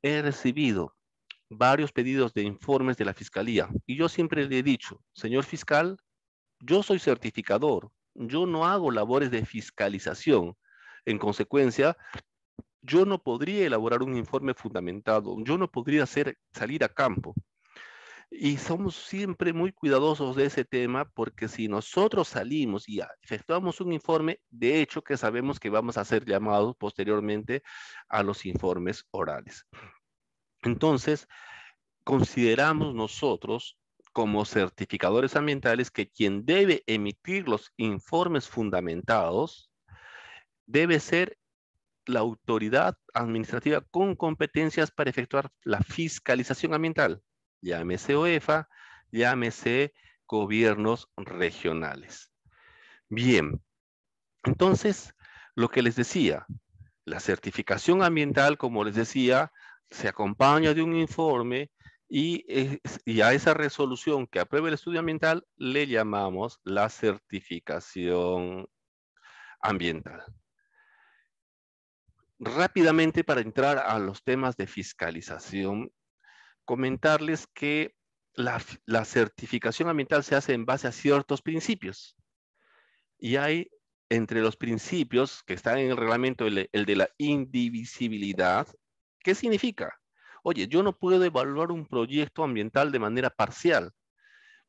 He recibido varios pedidos de informes de la Fiscalía y yo siempre le he dicho, señor fiscal, yo soy certificador, yo no hago labores de fiscalización. En consecuencia, yo no podría elaborar un informe fundamentado, yo no podría hacer, salir a campo. Y somos siempre muy cuidadosos de ese tema porque si nosotros salimos y efectuamos un informe, de hecho que sabemos que vamos a ser llamados posteriormente a los informes orales. Entonces, consideramos nosotros como certificadores ambientales que quien debe emitir los informes fundamentados debe ser la autoridad administrativa con competencias para efectuar la fiscalización ambiental, llámese OEFA, llámese gobiernos regionales. Bien, entonces, lo que les decía, la certificación ambiental, como les decía, se acompaña de un informe y, a esa resolución que apruebe el estudio ambiental le llamamos la certificación ambiental. Rápidamente, para entrar a los temas de fiscalización, comentarles que la, certificación ambiental se hace en base a ciertos principios. Y hay entre los principios que están en el reglamento el de la indivisibilidad. ¿Qué significa? Oye, yo no puedo evaluar un proyecto ambiental de manera parcial.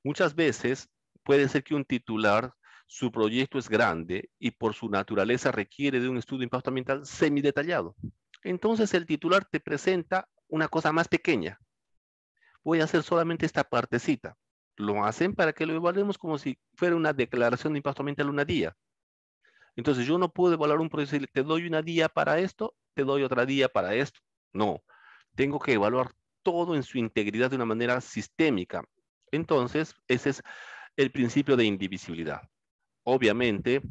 Muchas veces puede ser que un titular, su proyecto es grande y por su naturaleza requiere de un estudio de impacto ambiental semidetallado. Entonces el titular te presenta una cosa más pequeña. Voy a hacer solamente esta partecita. Lo hacen para que lo evaluemos como si fuera una declaración de impacto ambiental una día. Entonces yo no puedo evaluar un proyecto, te doy una día para esto, te doy otra día para esto. No, tengo que evaluar todo en su integridad de una manera sistémica. Entonces, ese es el principio de indivisibilidad. Obviamente,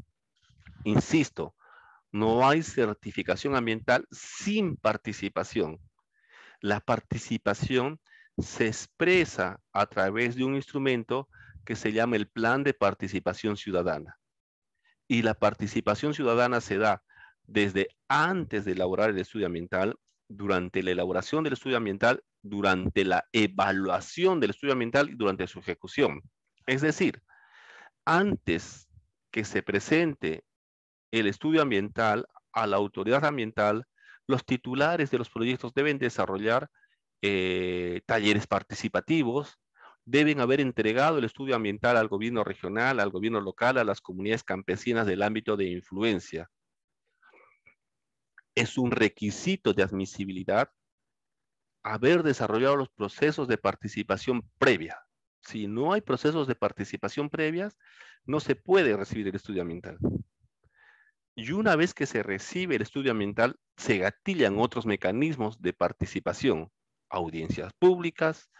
insisto, no hay certificación ambiental sin participación. La participación se expresa a través de un instrumento que se llama el Plan de Participación Ciudadana. Y la participación ciudadana se da desde antes de elaborar el estudio ambiental durante la elaboración del estudio ambiental, durante la evaluación del estudio ambiental y durante su ejecución. Es decir, antes que se presente el estudio ambiental a la autoridad ambiental, los titulares de los proyectos deben desarrollar eh, talleres participativos, deben haber entregado el estudio ambiental al gobierno regional, al gobierno local, a las comunidades campesinas del ámbito de influencia es un requisito de admisibilidad haber desarrollado los procesos de participación previa. Si no hay procesos de participación previas, no se puede recibir el estudio ambiental. Y una vez que se recibe el estudio ambiental, se gatillan otros mecanismos de participación, audiencias públicas,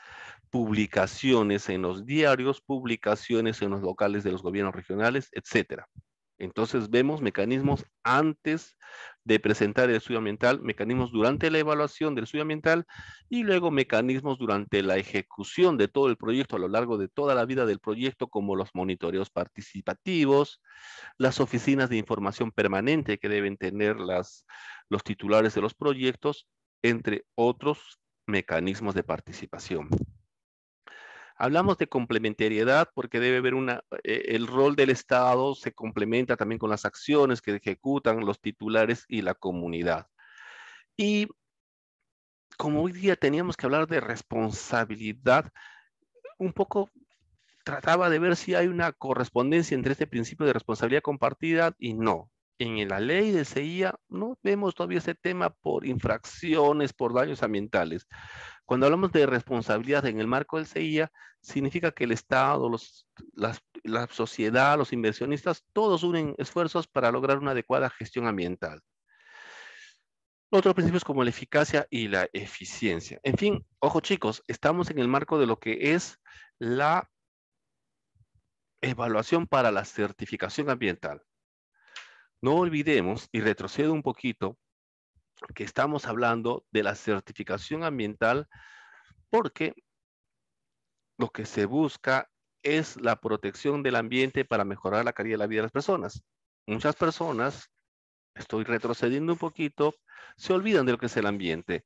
publicaciones en los diarios, publicaciones en los locales de los gobiernos regionales, etcétera. Entonces vemos mecanismos antes de presentar el estudio ambiental, mecanismos durante la evaluación del estudio ambiental y luego mecanismos durante la ejecución de todo el proyecto a lo largo de toda la vida del proyecto, como los monitoreos participativos, las oficinas de información permanente que deben tener los titulares de los proyectos, entre otros mecanismos de participación. Hablamos de complementariedad porque debe haber una, eh, el rol del Estado se complementa también con las acciones que ejecutan los titulares y la comunidad. Y como hoy día teníamos que hablar de responsabilidad, un poco trataba de ver si hay una correspondencia entre este principio de responsabilidad compartida y no. En la ley de CIA no vemos todavía ese tema por infracciones, por daños ambientales. Cuando hablamos de responsabilidad en el marco del CIA, significa que el Estado, la sociedad, los inversionistas, todos unen esfuerzos para lograr una adecuada gestión ambiental. Otros principios como la eficacia y la eficiencia. En fin, ojo chicos, estamos en el marco de lo que es la evaluación para la certificación ambiental. No olvidemos, y retrocedo un poquito, que estamos hablando de la certificación ambiental porque lo que se busca es la protección del ambiente para mejorar la calidad de la vida de las personas. Muchas personas, estoy retrocediendo un poquito, se olvidan de lo que es el ambiente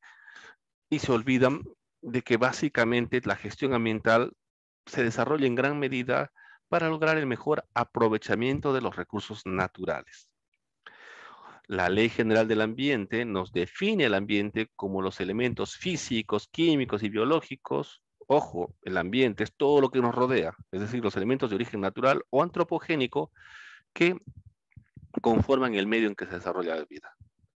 y se olvidan de que básicamente la gestión ambiental se desarrolla en gran medida para lograr el mejor aprovechamiento de los recursos naturales. La Ley General del Ambiente nos define el ambiente como los elementos físicos, químicos y biológicos. Ojo, el ambiente es todo lo que nos rodea, es decir, los elementos de origen natural o antropogénico que conforman el medio en que se desarrolla la vida.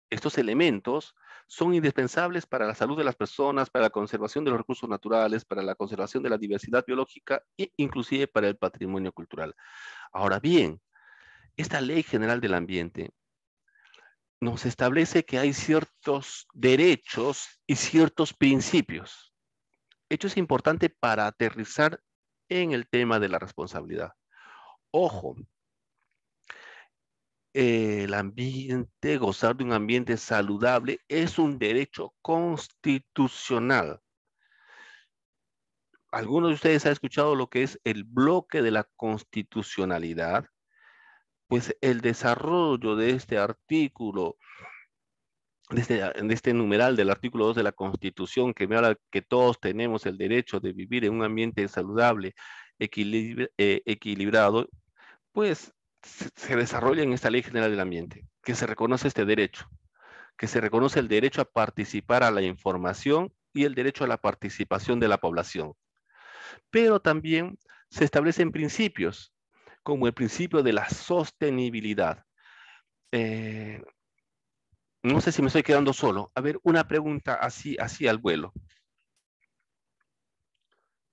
Estos elementos son indispensables para la salud de las personas, para la conservación de los recursos naturales, para la conservación de la diversidad biológica e inclusive para el patrimonio cultural. Ahora bien, esta ley general del ambiente nos establece que hay ciertos derechos y ciertos principios. Esto es importante para aterrizar en el tema de la responsabilidad. Ojo, el ambiente, gozar de un ambiente saludable es un derecho constitucional. Algunos de ustedes han escuchado lo que es el bloque de la constitucionalidad, pues el desarrollo de este artículo, de este, este numeral del artículo 2 de la Constitución, que me habla que todos tenemos el derecho de vivir en un ambiente saludable, eh, equilibrado, pues se desarrolla en esta Ley General del Ambiente, que se reconoce este derecho, que se reconoce el derecho a participar a la información y el derecho a la participación de la población. Pero también se establecen principios como el principio de la sostenibilidad. Eh, no sé si me estoy quedando solo. A ver, una pregunta así, así al vuelo.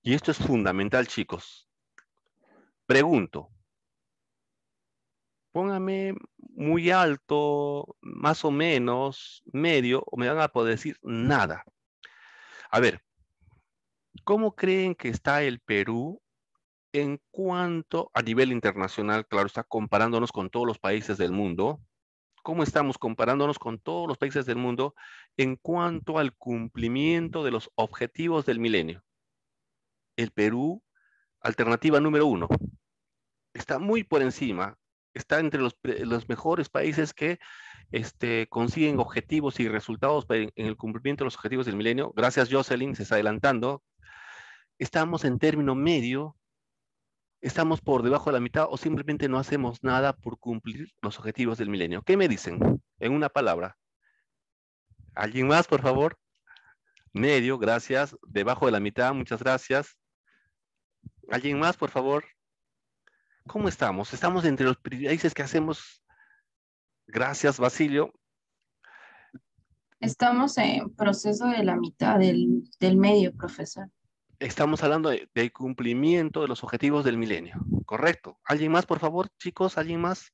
Y esto es fundamental, chicos. Pregunto. Póngame muy alto, más o menos, medio, o me van a poder decir nada. A ver, ¿cómo creen que está el Perú en cuanto a nivel internacional, claro, está comparándonos con todos los países del mundo. ¿Cómo estamos comparándonos con todos los países del mundo en cuanto al cumplimiento de los objetivos del milenio? El Perú, alternativa número uno, está muy por encima, está entre los, mejores países que este, consiguen objetivos y resultados en el cumplimiento de los objetivos del milenio. Gracias, Jocelyn, se está adelantando. Estamos en término medio estamos por debajo de la mitad o simplemente no hacemos nada por cumplir los objetivos del milenio. ¿Qué me dicen? En una palabra. ¿Alguien más, por favor? Medio, gracias. Debajo de la mitad, muchas gracias. ¿Alguien más, por favor? ¿Cómo estamos? Estamos entre los países que hacemos. Gracias, Basilio. Estamos en proceso de la mitad del medio, profesor estamos hablando del cumplimiento de los objetivos del milenio. Correcto. ¿Alguien más, por favor, chicos? ¿Alguien más?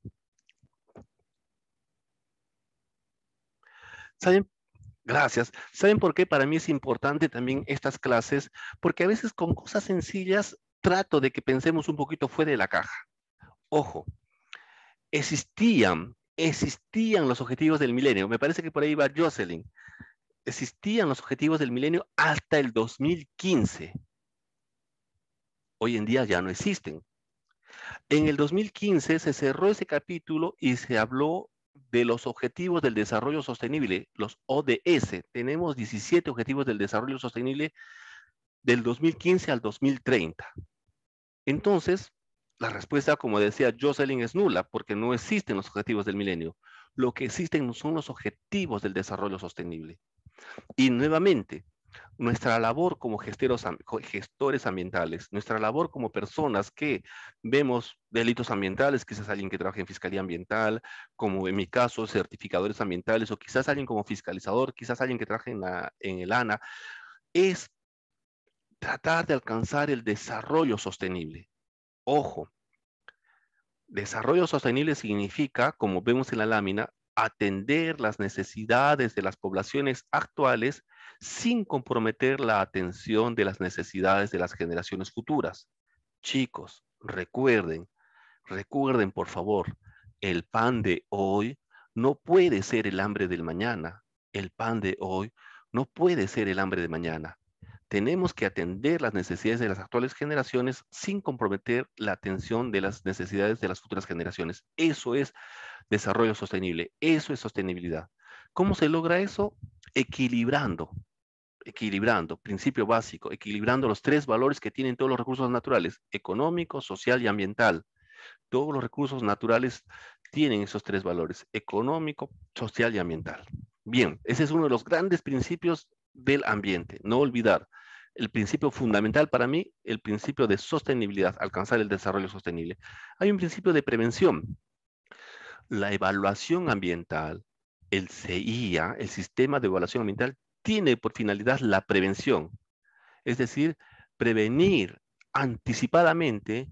¿Saben? Gracias. ¿Saben por qué para mí es importante también estas clases? Porque a veces con cosas sencillas trato de que pensemos un poquito fuera de la caja. Ojo, existían, existían los objetivos del milenio. Me parece que por ahí va Jocelyn existían los objetivos del milenio hasta el 2015. Hoy en día ya no existen. En el 2015 se cerró ese capítulo y se habló de los Objetivos del Desarrollo Sostenible, los ODS. Tenemos 17 Objetivos del Desarrollo Sostenible del 2015 al 2030. Entonces, la respuesta, como decía Jocelyn, es nula, porque no existen los objetivos del milenio. Lo que existen son los objetivos del desarrollo sostenible. Y nuevamente, nuestra labor como gestores ambientales, nuestra labor como personas que vemos delitos ambientales, quizás alguien que trabaje en fiscalía ambiental, como en mi caso, certificadores ambientales, o quizás alguien como fiscalizador, quizás alguien que trabaje en el ANA, es tratar de alcanzar el desarrollo sostenible. Ojo, desarrollo sostenible significa, como vemos en la lámina, atender las necesidades de las poblaciones actuales sin comprometer la atención de las necesidades de las generaciones futuras. Chicos, recuerden, recuerden por favor, el pan de hoy no puede ser el hambre del mañana. El pan de hoy no puede ser el hambre de mañana tenemos que atender las necesidades de las actuales generaciones sin comprometer la atención de las necesidades de las futuras generaciones. Eso es desarrollo sostenible, eso es sostenibilidad. ¿Cómo se logra eso? Equilibrando, equilibrando, principio básico, equilibrando los tres valores que tienen todos los recursos naturales, económico, social y ambiental. Todos los recursos naturales tienen esos tres valores, económico, social y ambiental. Bien, ese es uno de los grandes principios del ambiente, no olvidar el principio fundamental para mí, el principio de sostenibilidad, alcanzar el desarrollo sostenible. Hay un principio de prevención. La evaluación ambiental, el CIA, el sistema de evaluación ambiental, tiene por finalidad la prevención. Es decir, prevenir anticipadamente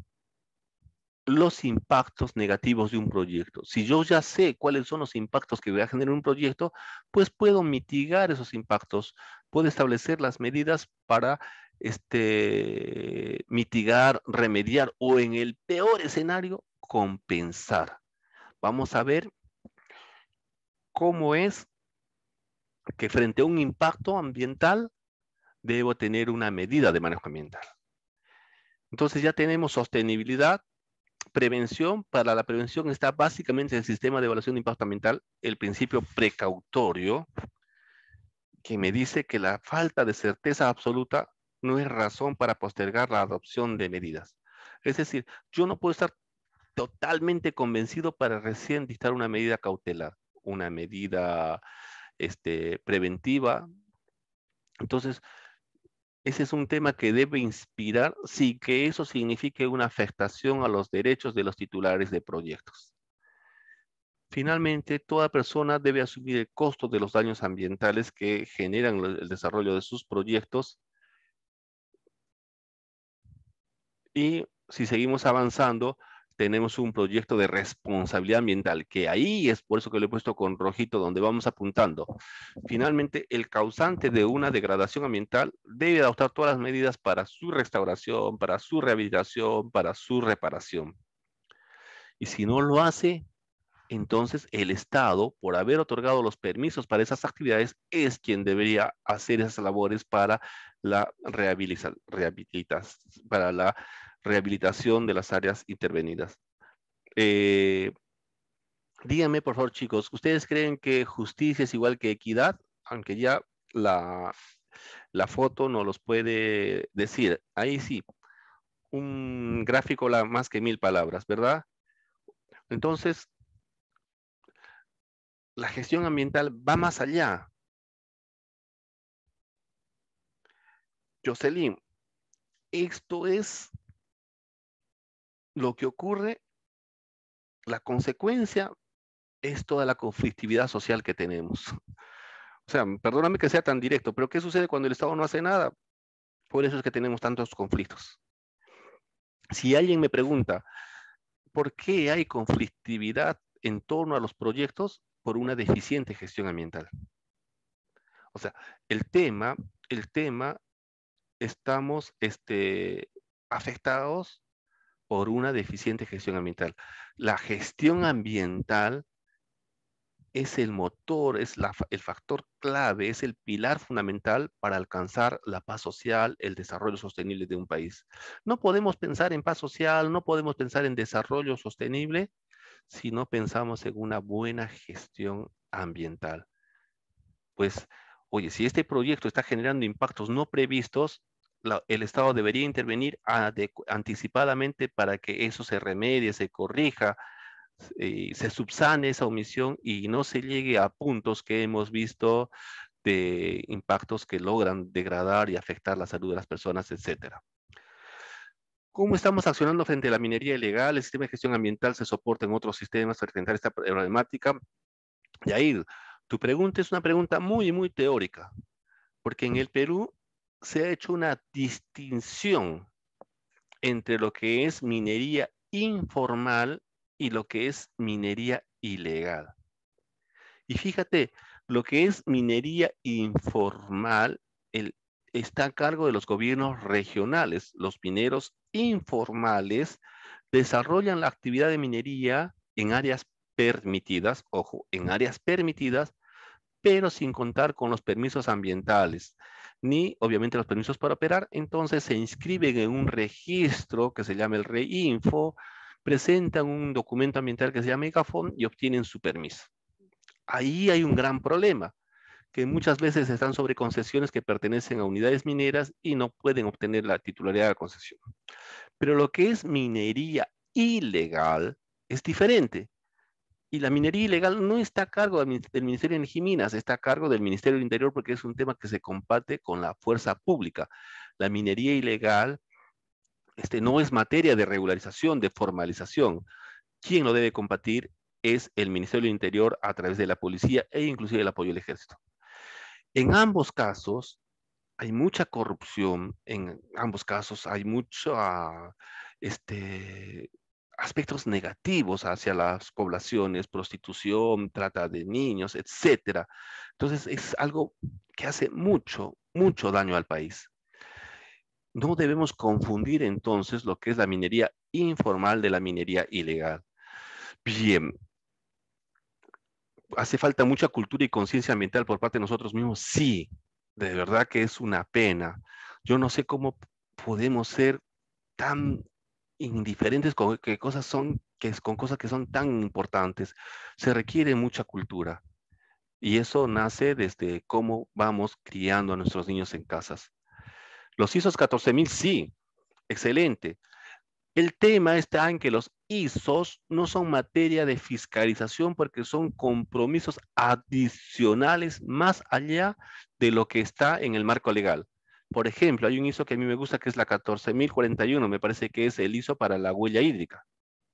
los impactos negativos de un proyecto. Si yo ya sé cuáles son los impactos que voy a generar un proyecto, pues puedo mitigar esos impactos puede establecer las medidas para este, mitigar, remediar o en el peor escenario, compensar. Vamos a ver cómo es que frente a un impacto ambiental debo tener una medida de manejo ambiental. Entonces ya tenemos sostenibilidad, prevención. Para la prevención está básicamente el sistema de evaluación de impacto ambiental, el principio precautorio, que me dice que la falta de certeza absoluta no es razón para postergar la adopción de medidas. Es decir, yo no puedo estar totalmente convencido para recién dictar una medida cautelar, una medida este, preventiva. Entonces, ese es un tema que debe inspirar sin que eso signifique una afectación a los derechos de los titulares de proyectos. Finalmente, toda persona debe asumir el costo de los daños ambientales que generan el desarrollo de sus proyectos. Y si seguimos avanzando, tenemos un proyecto de responsabilidad ambiental, que ahí es por eso que lo he puesto con rojito, donde vamos apuntando. Finalmente, el causante de una degradación ambiental debe adoptar todas las medidas para su restauración, para su rehabilitación, para su reparación. Y si no lo hace, entonces el Estado, por haber otorgado los permisos para esas actividades, es quien debería hacer esas labores para la, para la rehabilitación de las áreas intervenidas. Eh, díganme, por favor, chicos, ¿ustedes creen que justicia es igual que equidad? Aunque ya la, la foto no los puede decir. Ahí sí, un gráfico la, más que mil palabras, ¿verdad? Entonces, la gestión ambiental va más allá. Jocelyn, esto es lo que ocurre, la consecuencia es toda la conflictividad social que tenemos. O sea, perdóname que sea tan directo, pero ¿qué sucede cuando el Estado no hace nada? Por eso es que tenemos tantos conflictos. Si alguien me pregunta, ¿por qué hay conflictividad en torno a los proyectos? por una deficiente gestión ambiental. O sea, el tema, el tema, estamos este, afectados por una deficiente gestión ambiental. La gestión ambiental es el motor, es el factor clave, es el pilar fundamental para alcanzar la paz social, el desarrollo sostenible de un país. No podemos pensar en paz social, no podemos pensar en desarrollo sostenible si no pensamos en una buena gestión ambiental. Pues, oye, si este proyecto está generando impactos no previstos, el Estado debería intervenir anticipadamente para que eso se remedie, se corrija, eh, se subsane esa omisión y no se llegue a puntos que hemos visto de impactos que logran degradar y afectar la salud de las personas, etcétera. ¿Cómo estamos accionando frente a la minería ilegal? El sistema de gestión ambiental se soporta en otros sistemas para enfrentar esta problemática. Yair, tu pregunta es una pregunta muy, muy teórica, porque en el Perú se ha hecho una distinción entre lo que es minería informal y lo que es minería ilegal. Y fíjate, lo que es minería informal, el está a cargo de los gobiernos regionales. Los mineros informales desarrollan la actividad de minería en áreas permitidas, ojo, en áreas permitidas, pero sin contar con los permisos ambientales, ni obviamente los permisos para operar. Entonces se inscriben en un registro que se llama el REINFO, presentan un documento ambiental que se llama ECAFON y obtienen su permiso. Ahí hay un gran problema que muchas veces están sobre concesiones que pertenecen a unidades mineras y no pueden obtener la titularidad de la concesión. Pero lo que es minería ilegal es diferente. Y la minería ilegal no está a cargo del Ministerio de Energía Minas, está a cargo del Ministerio del Interior porque es un tema que se combate con la fuerza pública. La minería ilegal este, no es materia de regularización, de formalización. Quien lo debe combatir es el Ministerio del Interior a través de la policía e inclusive el apoyo del ejército. En ambos casos hay mucha corrupción, en ambos casos hay muchos este, aspectos negativos hacia las poblaciones, prostitución, trata de niños, etc. Entonces es algo que hace mucho, mucho daño al país. No debemos confundir entonces lo que es la minería informal de la minería ilegal. Bien, hace falta mucha cultura y conciencia ambiental por parte de nosotros mismos. Sí, de verdad que es una pena. Yo no sé cómo podemos ser tan indiferentes con cosas que con cosas que son tan importantes. Se requiere mucha cultura y eso nace desde cómo vamos criando a nuestros niños en casas. Los ISO 14000 sí, excelente, el tema está en que los ISOs no son materia de fiscalización porque son compromisos adicionales más allá de lo que está en el marco legal. Por ejemplo, hay un ISO que a mí me gusta que es la 14041, me parece que es el ISO para la huella hídrica,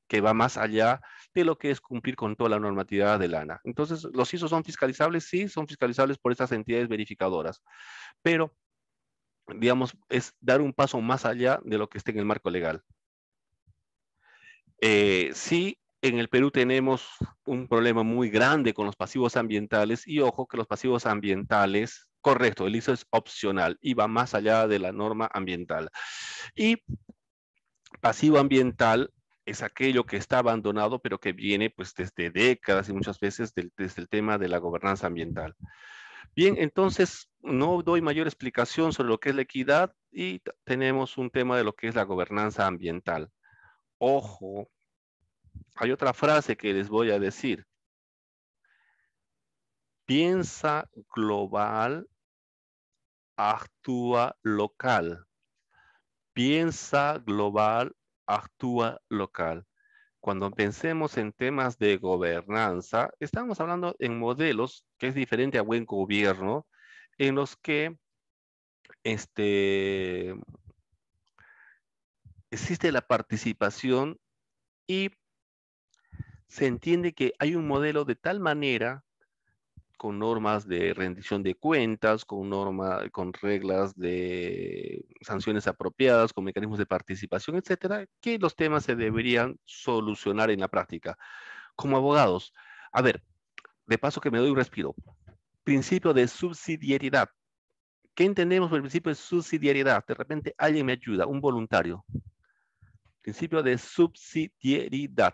que va más allá de lo que es cumplir con toda la normatividad de ANA. Entonces, ¿los ISOs son fiscalizables? Sí, son fiscalizables por estas entidades verificadoras, pero, digamos, es dar un paso más allá de lo que está en el marco legal. Eh, sí, en el Perú tenemos un problema muy grande con los pasivos ambientales y ojo que los pasivos ambientales, correcto, el ISO es opcional y va más allá de la norma ambiental. Y pasivo ambiental es aquello que está abandonado, pero que viene pues desde décadas y muchas veces desde el tema de la gobernanza ambiental. Bien, entonces no doy mayor explicación sobre lo que es la equidad y tenemos un tema de lo que es la gobernanza ambiental ojo, hay otra frase que les voy a decir. Piensa global, actúa local. Piensa global, actúa local. Cuando pensemos en temas de gobernanza, estamos hablando en modelos que es diferente a buen gobierno, en los que este, existe la participación y se entiende que hay un modelo de tal manera con normas de rendición de cuentas, con normas, con reglas de sanciones apropiadas, con mecanismos de participación, etcétera, que los temas se deberían solucionar en la práctica. Como abogados, a ver, de paso que me doy un respiro. Principio de subsidiariedad. ¿Qué entendemos por el principio de subsidiariedad? De repente alguien me ayuda, un voluntario. Principio de subsidiariedad.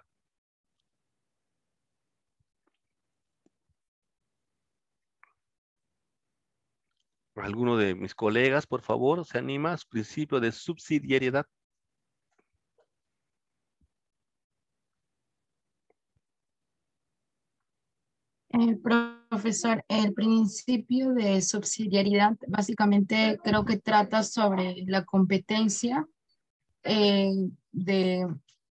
alguno de mis colegas, por favor, se anima, principio de subsidiariedad. profesor, el principio de subsidiariedad básicamente creo que trata sobre la competencia eh, de,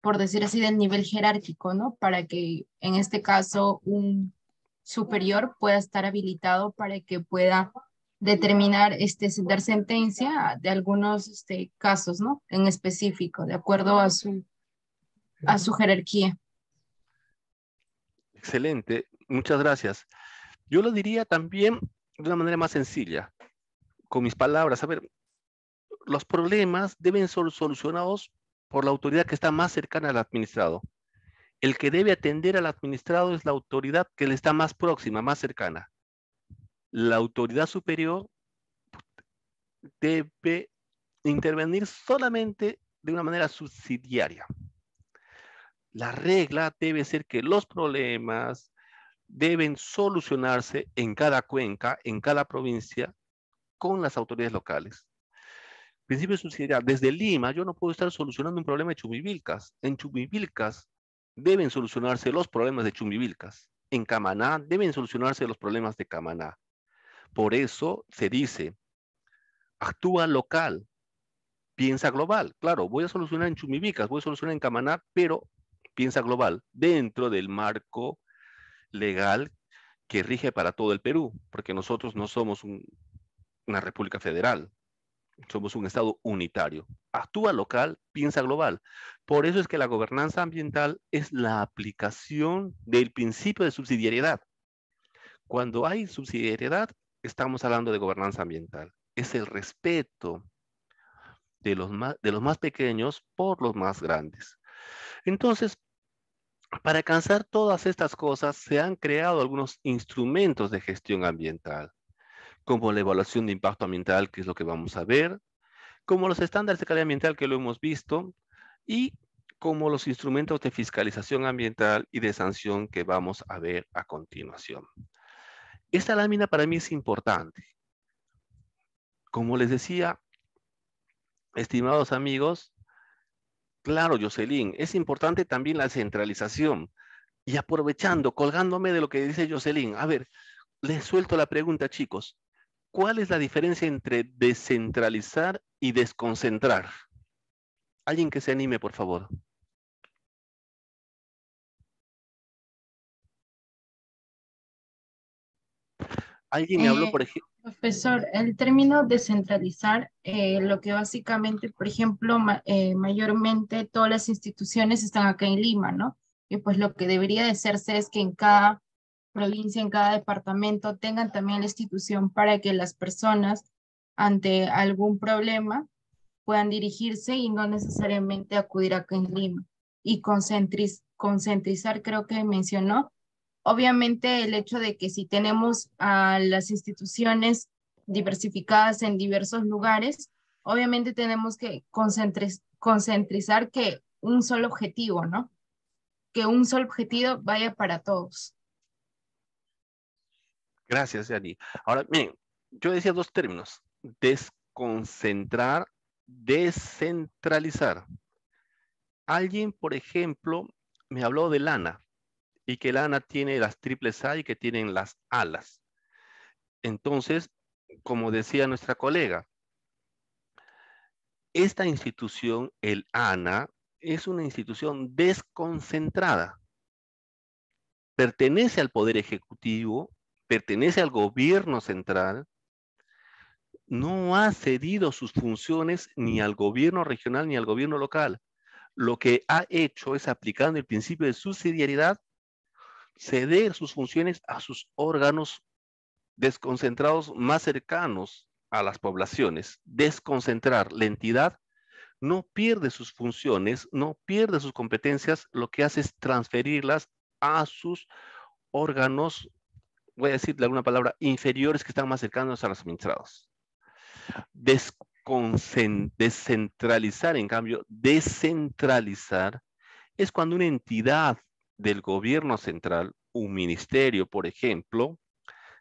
por decir así, del nivel jerárquico, ¿no? Para que en este caso un superior pueda estar habilitado para que pueda determinar, este, dar sentencia de algunos este, casos, ¿no? En específico, de acuerdo a su, a su jerarquía. Excelente, muchas gracias. Yo lo diría también de una manera más sencilla, con mis palabras. A ver, los problemas deben ser solucionados por la autoridad que está más cercana al administrado. El que debe atender al administrado es la autoridad que le está más próxima, más cercana. La autoridad superior debe intervenir solamente de una manera subsidiaria. La regla debe ser que los problemas deben solucionarse en cada cuenca, en cada provincia, con las autoridades locales. Principio de subsidiariedad. Desde Lima yo no puedo estar solucionando un problema de Chumivilcas. En Chumivilcas deben solucionarse los problemas de Chumivilcas. En Camaná deben solucionarse los problemas de Camaná. Por eso se dice, actúa local, piensa global. Claro, voy a solucionar en Chumivilcas voy a solucionar en Camaná, pero piensa global, dentro del marco legal que rige para todo el Perú, porque nosotros no somos una república federal, somos un Estado unitario. Actúa local, piensa global. Por eso es que la gobernanza ambiental es la aplicación del principio de subsidiariedad. Cuando hay subsidiariedad, estamos hablando de gobernanza ambiental. Es el respeto de los más, de los más pequeños por los más grandes. Entonces, para alcanzar todas estas cosas, se han creado algunos instrumentos de gestión ambiental como la evaluación de impacto ambiental, que es lo que vamos a ver, como los estándares de calidad ambiental que lo hemos visto y como los instrumentos de fiscalización ambiental y de sanción que vamos a ver a continuación. Esta lámina para mí es importante. Como les decía, estimados amigos, claro, Jocelyn, es importante también la centralización. Y aprovechando, colgándome de lo que dice Jocelyn, a ver, les suelto la pregunta, chicos. ¿Cuál es la diferencia entre descentralizar y desconcentrar? Alguien que se anime, por favor. Alguien me habló, eh, por ejemplo. Profesor, el término descentralizar, eh, lo que básicamente, por ejemplo, eh, mayormente todas las instituciones están acá en Lima, ¿no? Y pues lo que debería de hacerse es que en cada provincia, en cada departamento, tengan también la institución para que las personas ante algún problema puedan dirigirse y no necesariamente acudir acá en Lima. Y concentriz, creo que mencionó, obviamente el hecho de que si tenemos a las instituciones diversificadas en diversos lugares, obviamente tenemos que concentrizar que un solo objetivo, ¿no? Que un solo objetivo vaya para todos. Gracias, Yanni. Ahora, miren, yo decía dos términos. Desconcentrar, descentralizar. Alguien, por ejemplo, me habló de lana y que lana tiene las triples A y que tienen las alas. Entonces, como decía nuestra colega, esta institución, el ANA, es una institución desconcentrada. Pertenece al Poder Ejecutivo, pertenece al gobierno central, no ha cedido sus funciones ni al gobierno regional ni al gobierno local. Lo que ha hecho es aplicando el principio de subsidiariedad, ceder sus funciones a sus órganos desconcentrados más cercanos a las poblaciones. Desconcentrar la entidad no pierde sus funciones, no pierde sus competencias, lo que hace es transferirlas a sus órganos voy a decirle alguna palabra, inferiores que están más cercanos a los administrados. descentralizar, en cambio, descentralizar es cuando una entidad del gobierno central, un ministerio, por ejemplo,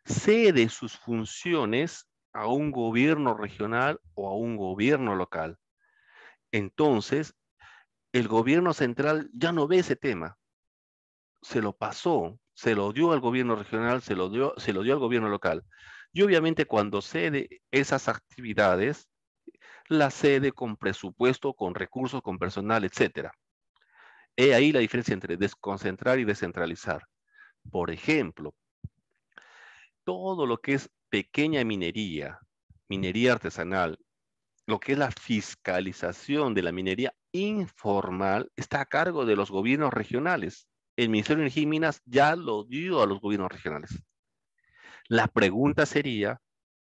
cede sus funciones a un gobierno regional o a un gobierno local. Entonces, el gobierno central ya no ve ese tema, se lo pasó se lo dio al gobierno regional, se lo dio, se lo dio al gobierno local. Y obviamente cuando cede esas actividades, la cede con presupuesto, con recursos, con personal, etc. He ahí la diferencia entre desconcentrar y descentralizar. Por ejemplo, todo lo que es pequeña minería, minería artesanal, lo que es la fiscalización de la minería informal está a cargo de los gobiernos regionales el Ministerio de Energía y Minas ya lo dio a los gobiernos regionales. La pregunta sería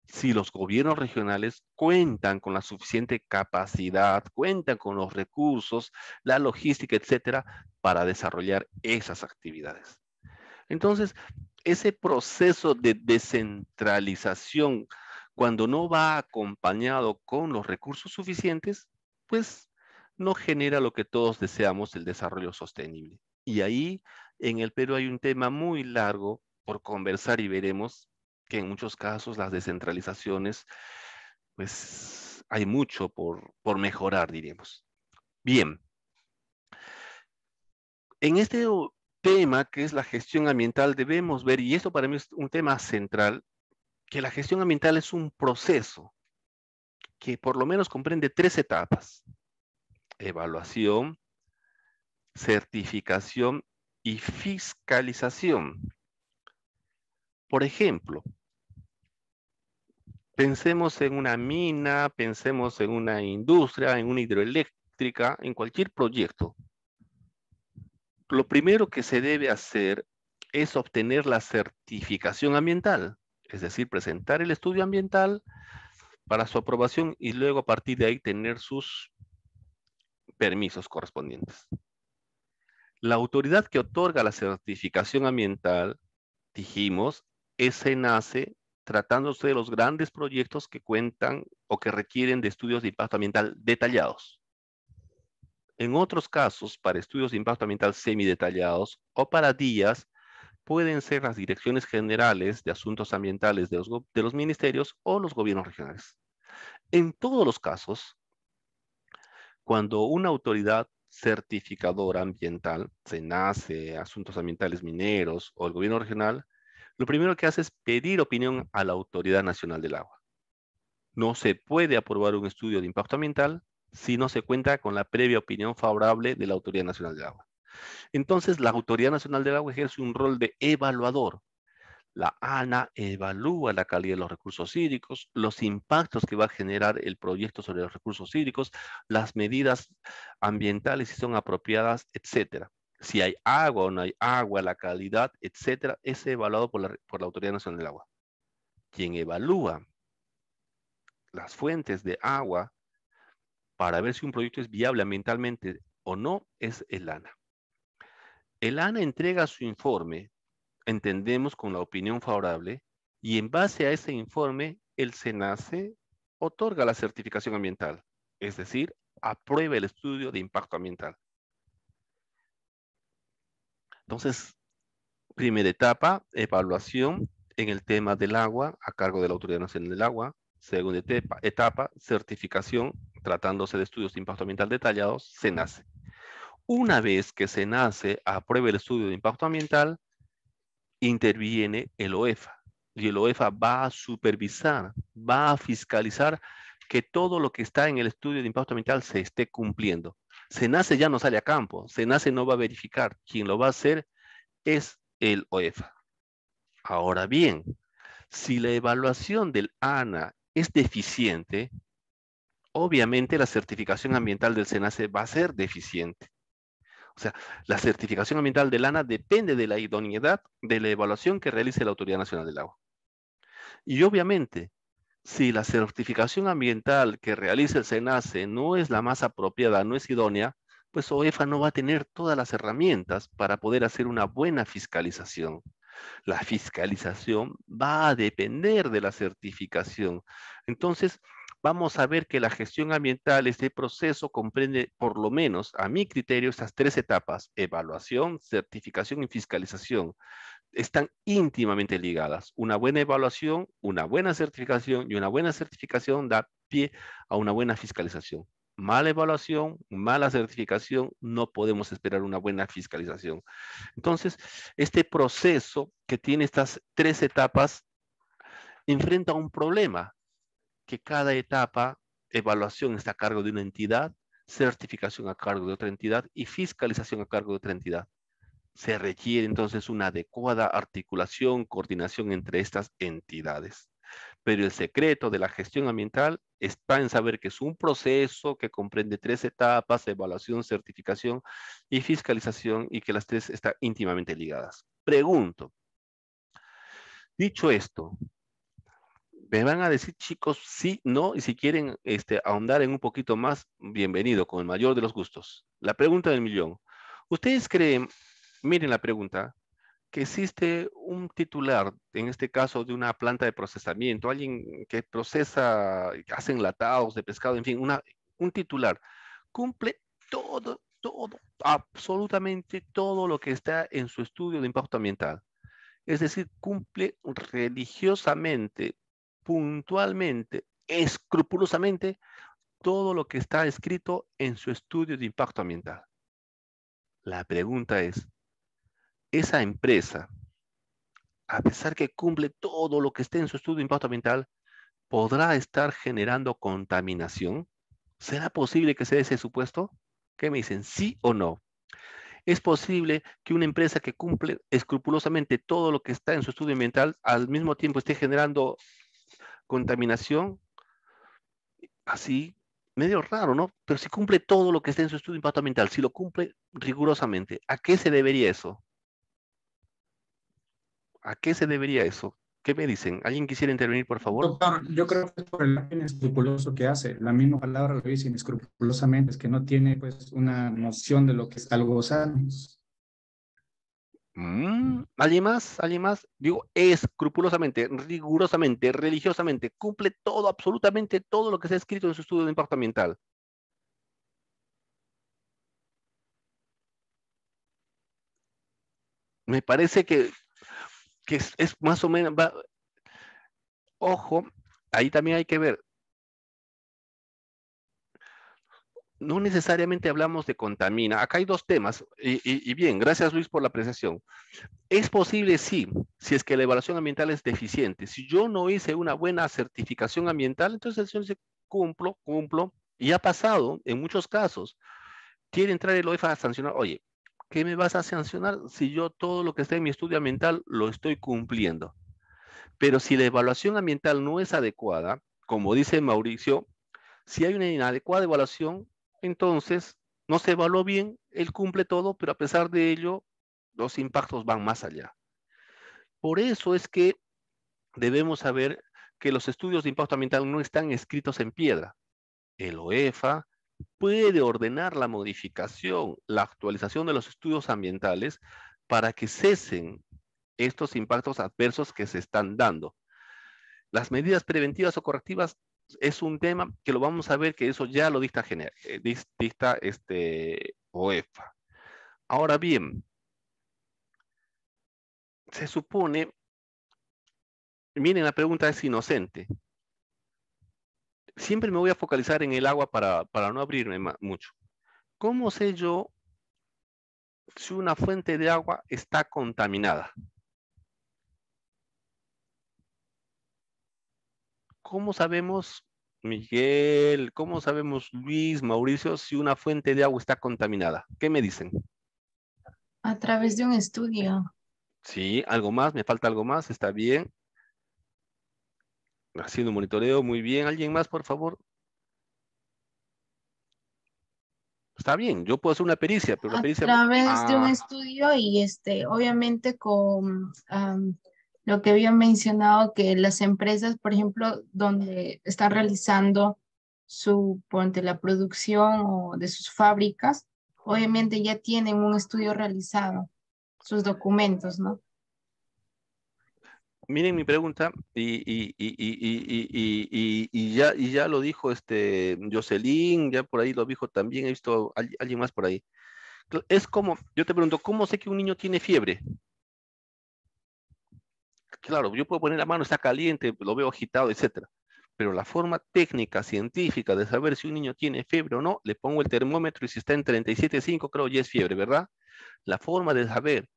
si los gobiernos regionales cuentan con la suficiente capacidad, cuentan con los recursos, la logística, etcétera, para desarrollar esas actividades. Entonces, ese proceso de descentralización, cuando no va acompañado con los recursos suficientes, pues no genera lo que todos deseamos, el desarrollo sostenible. Y ahí en el Perú hay un tema muy largo por conversar y veremos que en muchos casos las descentralizaciones, pues hay mucho por, mejorar, diremos. Bien. En este tema que es la gestión ambiental debemos ver, y esto para mí es un tema central, que la gestión ambiental es un proceso que por lo menos comprende tres etapas. Evaluación, certificación y fiscalización. Por ejemplo, pensemos en una mina, pensemos en una industria, en una hidroeléctrica, en cualquier proyecto. Lo primero que se debe hacer es obtener la certificación ambiental, es decir, presentar el estudio ambiental para su aprobación y luego a partir de ahí tener sus permisos correspondientes. La autoridad que otorga la certificación ambiental, dijimos, es nace tratándose de los grandes proyectos que cuentan o que requieren de estudios de impacto ambiental detallados. En otros casos, para estudios de impacto ambiental semidetallados o para días, pueden ser las direcciones generales de asuntos ambientales de los ministerios o los gobiernos regionales. En todos los casos, cuando una autoridad certificador ambiental, se nace Asuntos Ambientales Mineros o el gobierno regional, lo primero que hace es pedir opinión a la Autoridad Nacional del Agua. No se puede aprobar un estudio de impacto ambiental si no se cuenta con la previa opinión favorable de la Autoridad Nacional del Agua. Entonces, la Autoridad Nacional del Agua ejerce un rol de evaluador la ANA evalúa la calidad de los recursos hídricos, los impactos que va a generar el proyecto sobre los recursos hídricos, las medidas ambientales si son apropiadas, etcétera. Si hay agua o no hay agua, la calidad, etcétera, es evaluado por la, por la Autoridad Nacional del Agua. Quien evalúa las fuentes de agua para ver si un proyecto es viable ambientalmente o no es el ANA. El ANA entrega su informe entendemos con la opinión favorable y en base a ese informe el SENACE otorga la certificación ambiental, es decir, aprueba el estudio de impacto ambiental. Entonces, primera etapa, evaluación en el tema del agua a cargo de la Autoridad Nacional del Agua. Segunda etapa, certificación, tratándose de estudios de impacto ambiental detallados, SENACE. Una vez que SENACE apruebe el estudio de impacto ambiental, interviene el OEFA. Y el OEFA va a supervisar, va a fiscalizar que todo lo que está en el estudio de impacto ambiental se esté cumpliendo. Senace ya no sale a campo, Senace no va a verificar. Quien lo va a hacer es el OEFA. Ahora bien, si la evaluación del ANA es deficiente, obviamente la certificación ambiental del SENACE va a ser deficiente. O sea, la certificación ambiental de lana depende de la idoneidad de la evaluación que realice la Autoridad Nacional del Agua. Y obviamente, si la certificación ambiental que realiza el SENACE no es la más apropiada, no es idónea, pues OEFA no va a tener todas las herramientas para poder hacer una buena fiscalización. La fiscalización va a depender de la certificación. Entonces, vamos a ver que la gestión ambiental, este proceso comprende por lo menos, a mi criterio, estas tres etapas, evaluación, certificación y fiscalización están íntimamente ligadas. Una buena evaluación, una buena certificación y una buena certificación da pie a una buena fiscalización. Mala evaluación, mala certificación, no podemos esperar una buena fiscalización. Entonces, este proceso que tiene estas tres etapas enfrenta un problema que cada etapa, evaluación está a cargo de una entidad, certificación a cargo de otra entidad y fiscalización a cargo de otra entidad. Se requiere entonces una adecuada articulación, coordinación entre estas entidades. Pero el secreto de la gestión ambiental está en saber que es un proceso que comprende tres etapas, evaluación, certificación y fiscalización, y que las tres están íntimamente ligadas. Pregunto, dicho esto, me van a decir, chicos, sí, no, y si quieren este, ahondar en un poquito más, bienvenido, con el mayor de los gustos. La pregunta del millón. ¿Ustedes creen, miren la pregunta, que existe un titular, en este caso de una planta de procesamiento, alguien que procesa, hace enlatados de pescado, en fin, una, un titular, cumple todo, todo, absolutamente todo lo que está en su estudio de impacto ambiental. Es decir, cumple religiosamente puntualmente, escrupulosamente, todo lo que está escrito en su estudio de impacto ambiental. La pregunta es, esa empresa, a pesar que cumple todo lo que esté en su estudio de impacto ambiental, ¿podrá estar generando contaminación? ¿Será posible que sea ese supuesto? ¿Qué me dicen? ¿Sí o no? es posible que una empresa que cumple escrupulosamente todo lo que está en su estudio ambiental al mismo tiempo esté generando contaminación, así, medio raro, ¿no? Pero si cumple todo lo que está en su estudio de impacto ambiental, si lo cumple rigurosamente, ¿a qué se debería eso? ¿A qué se debería eso? ¿Qué me dicen? ¿Alguien quisiera intervenir, por favor? yo creo que es por el inescrupuloso que hace. La misma palabra lo dice inescrupulosamente, es que no tiene pues una noción de lo que es algo sano. Mm. ¿Alguien más? ¿Alguien más? Digo, escrupulosamente, rigurosamente, religiosamente, cumple todo, absolutamente todo lo que se ha escrito en su estudio de impacto ambiental. Me parece que, que es, más o menos... Ojo, ahí también hay que ver no necesariamente hablamos de contamina. Acá hay dos temas. Y, bien, gracias Luis por la apreciación. Es posible, sí, si es que la evaluación ambiental es deficiente. Si yo no hice una buena certificación ambiental, entonces señor dice, cumplo, cumplo. Y ha pasado en muchos casos. Quiere entrar el OEFA a sancionar. Oye, ¿qué me vas a sancionar si yo todo lo que está en mi estudio ambiental lo estoy cumpliendo? Pero si la evaluación ambiental no es adecuada, como dice Mauricio, si hay una inadecuada evaluación, entonces, no se evaluó bien, él cumple todo, pero a pesar de ello, los impactos van más allá. Por eso es que debemos saber que los estudios de impacto ambiental no están escritos en piedra. El OEFA puede ordenar la modificación, la actualización de los estudios ambientales para que cesen estos impactos adversos que se están dando. Las medidas preventivas o correctivas es un tema que lo vamos a ver que eso ya lo eh, dista, este, OEFA. Ahora bien, se supone, miren, la pregunta es inocente. Siempre me voy a focalizar en el agua para, no abrirme mucho. ¿Cómo sé yo si una fuente de agua está contaminada? ¿cómo sabemos, Miguel, cómo sabemos, Luis, Mauricio, si una fuente de agua está contaminada? ¿Qué me dicen? A través de un estudio. Sí, algo más, me falta algo más, está bien. Haciendo monitoreo, muy bien. ¿Alguien más, por favor? Está bien, yo puedo hacer una pericia, pero la pericia... A través de un ah. estudio y este, obviamente con lo que había mencionado que las empresas, por ejemplo, donde están realizando su, ponte, la producción o de sus fábricas, obviamente ya tienen un estudio realizado, sus documentos, ¿no? Miren mi pregunta, y, y, y, y ya, ya lo dijo este Jocelyn, ya por ahí lo dijo también, he visto a alguien más por ahí. Es como, yo te pregunto, ¿cómo sé que un niño tiene fiebre? claro, yo puedo poner la mano, está caliente, lo veo agitado, etcétera. Pero la forma técnica, científica de saber si un niño tiene fiebre o no, le pongo el termómetro y si está en 37.5, creo ya es fiebre, ¿verdad? La forma de saber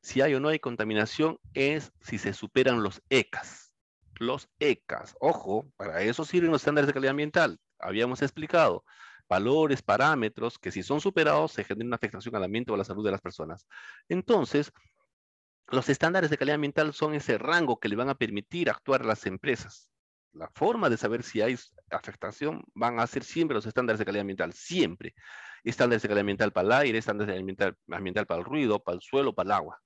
si hay o no hay contaminación es si se superan los ECAS. Los ECAS, ojo, para eso sirven los estándares de calidad ambiental. Habíamos explicado valores, parámetros que si son superados se genera una afectación al ambiente o a la salud de las personas. Entonces, los estándares de calidad ambiental son ese rango que le van a permitir actuar las empresas. La forma de saber si hay afectación van a ser siempre los estándares de calidad ambiental, siempre. Estándares de calidad ambiental para el aire, estándares de ambiental, ambiental para el ruido, para el suelo, para el agua.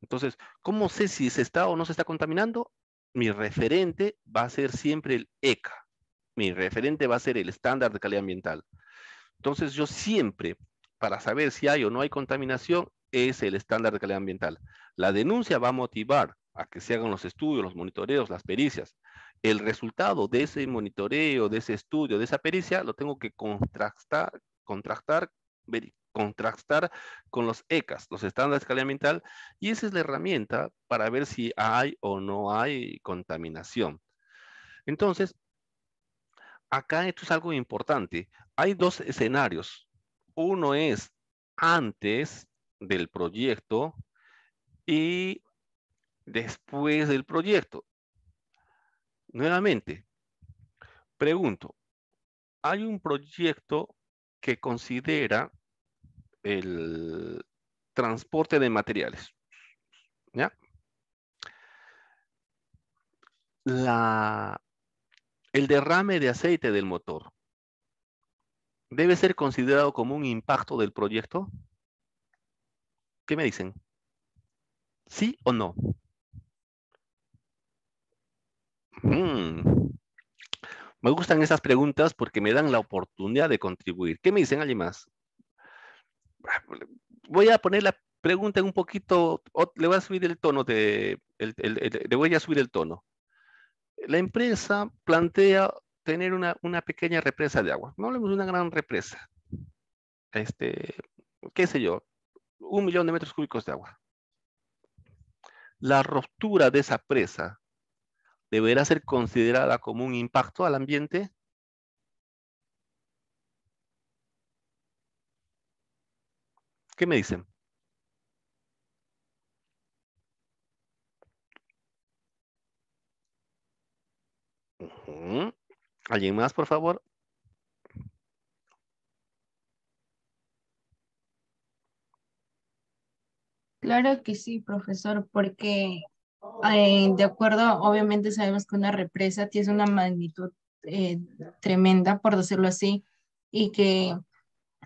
Entonces, ¿cómo sé si se está o no se está contaminando? Mi referente va a ser siempre el ECA. Mi referente va a ser el estándar de calidad ambiental. Entonces, yo siempre, para saber si hay o no hay contaminación, es el estándar de calidad ambiental. La denuncia va a motivar a que se hagan los estudios, los monitoreos, las pericias. El resultado de ese monitoreo, de ese estudio, de esa pericia, lo tengo que contrastar, contrastar, contrastar con los ECAS, los estándares de calidad ambiental, y esa es la herramienta para ver si hay o no hay contaminación. Entonces, acá esto es algo importante. Hay dos escenarios. Uno es antes del proyecto y después del proyecto. Nuevamente, pregunto, hay un proyecto que considera el transporte de materiales. ¿Ya? el derrame de aceite del motor debe ser considerado como un impacto del proyecto. ¿Qué me dicen? ¿Sí o no? Mm. Me gustan esas preguntas porque me dan la oportunidad de contribuir. ¿Qué me dicen alguien más? Ah, pues, voy a poner la pregunta un poquito, le voy a subir el tono, de, le voy a subir el tono. La empresa plantea tener una, pequeña represa de agua. No hablemos de una gran represa. Este, qué sé yo, un millón de metros cúbicos de agua. La ruptura de esa presa deberá ser considerada como un impacto al ambiente. ¿Qué me dicen? ¿Alguien más, por favor? Claro que sí, profesor, porque eh, de acuerdo, obviamente sabemos que una represa tiene una magnitud eh, tremenda, por decirlo así, y que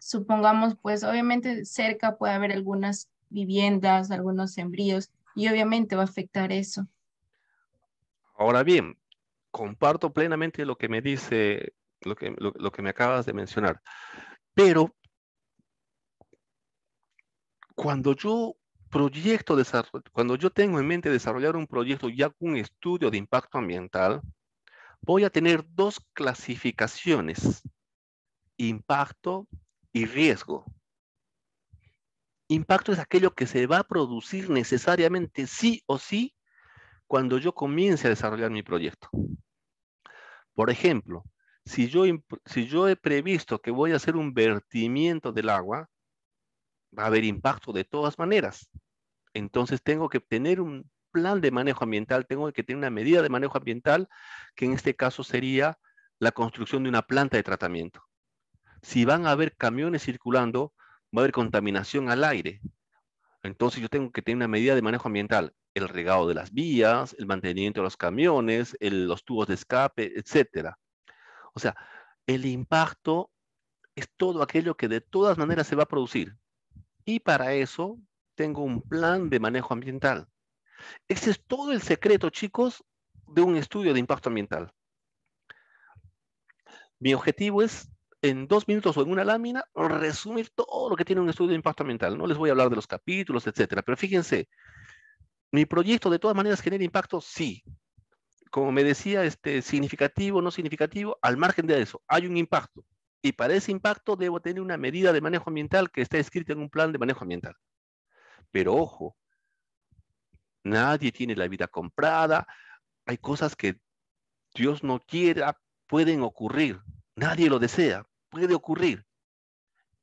supongamos, pues obviamente cerca puede haber algunas viviendas, algunos sembríos, y obviamente va a afectar eso. Ahora bien, comparto plenamente lo que me dice, lo que, lo que me acabas de mencionar, pero cuando yo proyecto, cuando yo tengo en mente desarrollar un proyecto y con un estudio de impacto ambiental, voy a tener dos clasificaciones, impacto y riesgo. Impacto es aquello que se va a producir necesariamente sí o sí cuando yo comience a desarrollar mi proyecto. Por ejemplo, si yo, si yo he previsto que voy a hacer un vertimiento del agua, va a haber impacto de todas maneras. Entonces tengo que tener un plan de manejo ambiental, tengo que tener una medida de manejo ambiental, que en este caso sería la construcción de una planta de tratamiento. Si van a haber camiones circulando, va a haber contaminación al aire. Entonces yo tengo que tener una medida de manejo ambiental, el regado de las vías, el mantenimiento de los camiones, los tubos de escape, etc. O sea, el impacto es todo aquello que de todas maneras se va a producir. Y para eso tengo un plan de manejo ambiental. Ese es todo el secreto, chicos, de un estudio de impacto ambiental. Mi objetivo es, en dos minutos o en una lámina, resumir todo lo que tiene un estudio de impacto ambiental. No les voy a hablar de los capítulos, etcétera. Pero fíjense, mi proyecto de todas maneras genera impacto, sí. Como me decía, este, significativo, no significativo, al margen de eso, hay un impacto. Y para ese impacto debo tener una medida de manejo ambiental que está escrita en un plan de manejo ambiental. Pero ojo, nadie tiene la vida comprada. Hay cosas que Dios no quiera, pueden ocurrir. Nadie lo desea, puede ocurrir.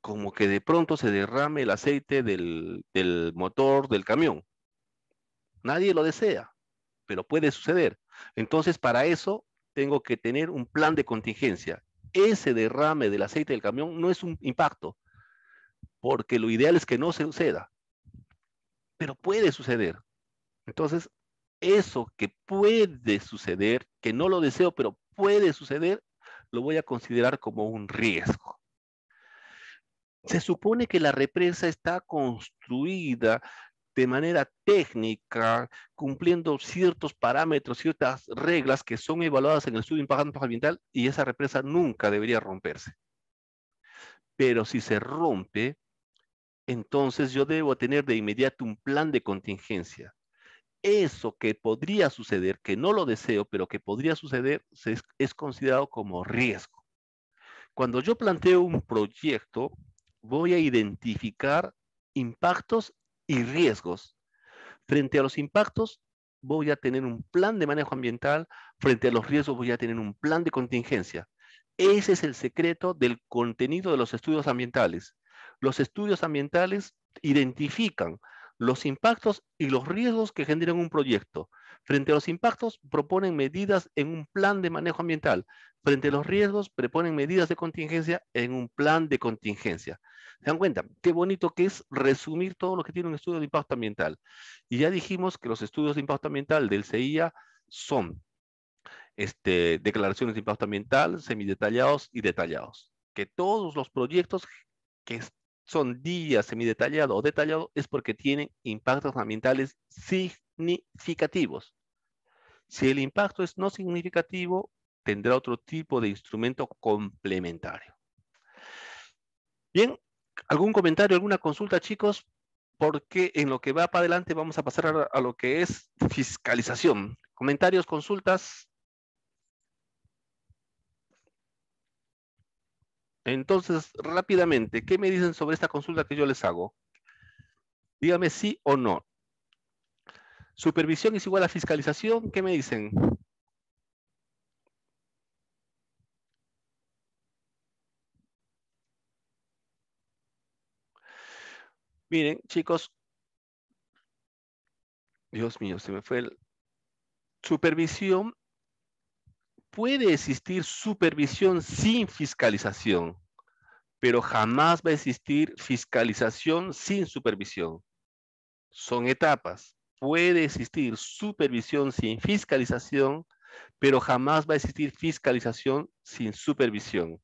Como que de pronto se derrame el aceite del, del motor del camión. Nadie lo desea, pero puede suceder. Entonces, para eso tengo que tener un plan de contingencia ese derrame del aceite del camión no es un impacto, porque lo ideal es que no se suceda, pero puede suceder. Entonces, eso que puede suceder, que no lo deseo, pero puede suceder, lo voy a considerar como un riesgo. Se supone que la represa está construida de manera técnica, cumpliendo ciertos parámetros, ciertas reglas que son evaluadas en el estudio de impacto ambiental y esa represa nunca debería romperse. Pero si se rompe, entonces yo debo tener de inmediato un plan de contingencia. Eso que podría suceder, que no lo deseo, pero que podría suceder, es, es considerado como riesgo. Cuando yo planteo un proyecto, voy a identificar impactos y riesgos. Frente a los impactos, voy a tener un plan de manejo ambiental, frente a los riesgos voy a tener un plan de contingencia. Ese es el secreto del contenido de los estudios ambientales. Los estudios ambientales identifican los impactos y los riesgos que generan un proyecto. Frente a los impactos, proponen medidas en un plan de manejo ambiental. Frente a los riesgos, proponen medidas de contingencia en un plan de contingencia. ¿Se dan cuenta? Qué bonito que es resumir todo lo que tiene un estudio de impacto ambiental. Y ya dijimos que los estudios de impacto ambiental del CIA son este, declaraciones de impacto ambiental, semidetallados y detallados. Que todos los proyectos que son días semidetallados o detallado es porque tienen impactos ambientales significativos. Si el impacto es no significativo, tendrá otro tipo de instrumento complementario. Bien, ¿Algún comentario, alguna consulta, chicos? Porque en lo que va para adelante vamos a pasar a, lo que es fiscalización. ¿Comentarios, consultas? Entonces, rápidamente, ¿qué me dicen sobre esta consulta que yo les hago? Dígame sí o no. Supervisión es igual a fiscalización, ¿qué me dicen? Miren, chicos. Dios mío, se me fue el... Supervisión. Puede existir supervisión sin fiscalización, pero jamás va a existir fiscalización sin supervisión. Son etapas. Puede existir supervisión sin fiscalización, pero jamás va a existir fiscalización sin supervisión.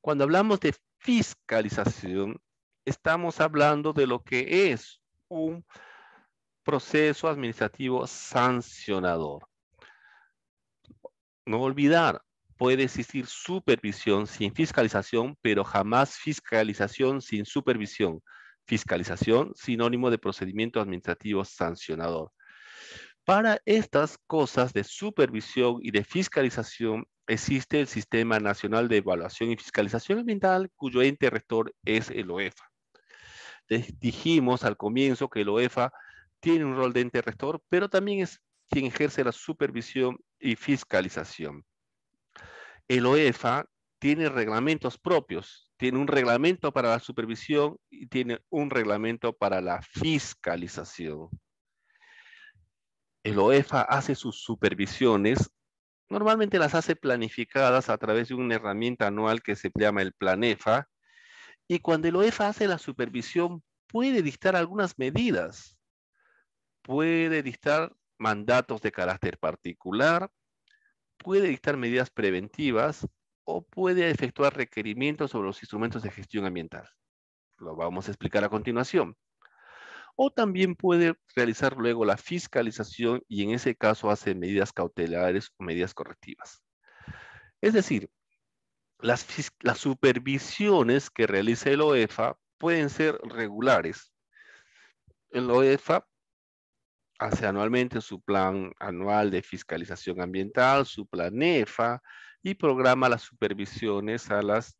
Cuando hablamos de fiscalización, estamos hablando de lo que es un proceso administrativo sancionador. No olvidar, puede existir supervisión sin fiscalización, pero jamás fiscalización sin supervisión. Fiscalización sinónimo de procedimiento administrativo sancionador. Para estas cosas de supervisión y de fiscalización existe el Sistema Nacional de Evaluación y Fiscalización Ambiental, cuyo ente rector es el OEFA dijimos al comienzo que el OEFA tiene un rol de ente rector, pero también es quien ejerce la supervisión y fiscalización. El OEFA tiene reglamentos propios, tiene un reglamento para la supervisión y tiene un reglamento para la fiscalización. El OEFA hace sus supervisiones, normalmente las hace planificadas a través de una herramienta anual que se llama el PLANEFA, y cuando el OEFA hace la supervisión, puede dictar algunas medidas. Puede dictar mandatos de carácter particular, puede dictar medidas preventivas o puede efectuar requerimientos sobre los instrumentos de gestión ambiental. Lo vamos a explicar a continuación. O también puede realizar luego la fiscalización y en ese caso hace medidas cautelares o medidas correctivas. Es decir, las, supervisiones que realiza el OEFA pueden ser regulares. El OEFA hace anualmente su plan anual de fiscalización ambiental, su plan EFA, y programa las supervisiones a las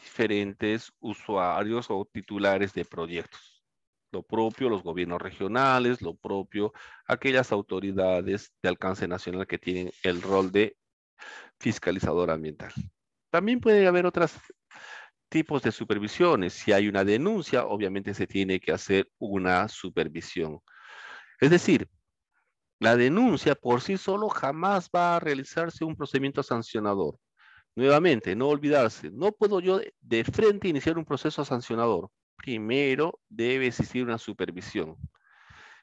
diferentes usuarios o titulares de proyectos. Lo propio los gobiernos regionales, lo propio aquellas autoridades de alcance nacional que tienen el rol de fiscalizador ambiental. También puede haber otros tipos de supervisiones. Si hay una denuncia, obviamente se tiene que hacer una supervisión. Es decir, la denuncia por sí solo jamás va a realizarse un procedimiento sancionador. Nuevamente, no olvidarse, no puedo yo de frente iniciar un proceso sancionador. Primero debe existir una supervisión.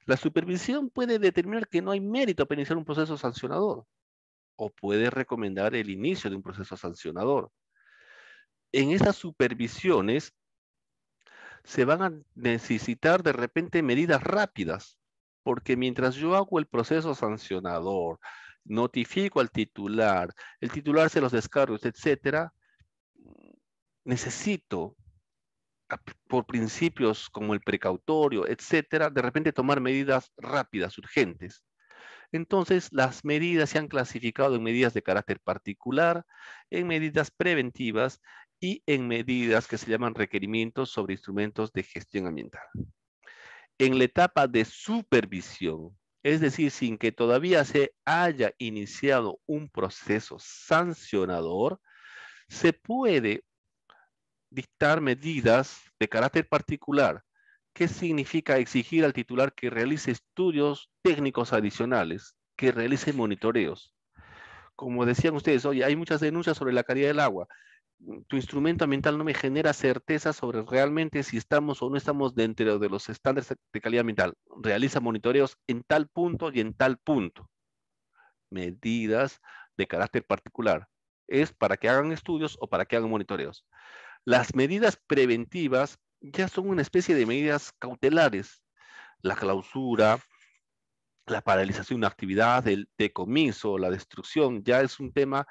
La supervisión puede determinar que no hay mérito para iniciar un proceso sancionador o puede recomendar el inicio de un proceso sancionador. En esas supervisiones se van a necesitar de repente medidas rápidas, porque mientras yo hago el proceso sancionador, notifico al titular, el titular se los descarga, etcétera, necesito por principios como el precautorio, etcétera, de repente tomar medidas rápidas, urgentes. Entonces, las medidas se han clasificado en medidas de carácter particular, en medidas preventivas y en medidas que se llaman requerimientos sobre instrumentos de gestión ambiental. En la etapa de supervisión, es decir, sin que todavía se haya iniciado un proceso sancionador, se puede dictar medidas de carácter particular ¿Qué significa exigir al titular que realice estudios técnicos adicionales, que realice monitoreos? Como decían ustedes, hoy hay muchas denuncias sobre la calidad del agua. Tu instrumento ambiental no me genera certeza sobre realmente si estamos o no estamos dentro de los estándares de calidad ambiental. Realiza monitoreos en tal punto y en tal punto. Medidas de carácter particular. Es para que hagan estudios o para que hagan monitoreos. Las medidas preventivas ya son una especie de medidas cautelares. La clausura, la paralización de una actividad, el decomiso, la destrucción, ya es un tema,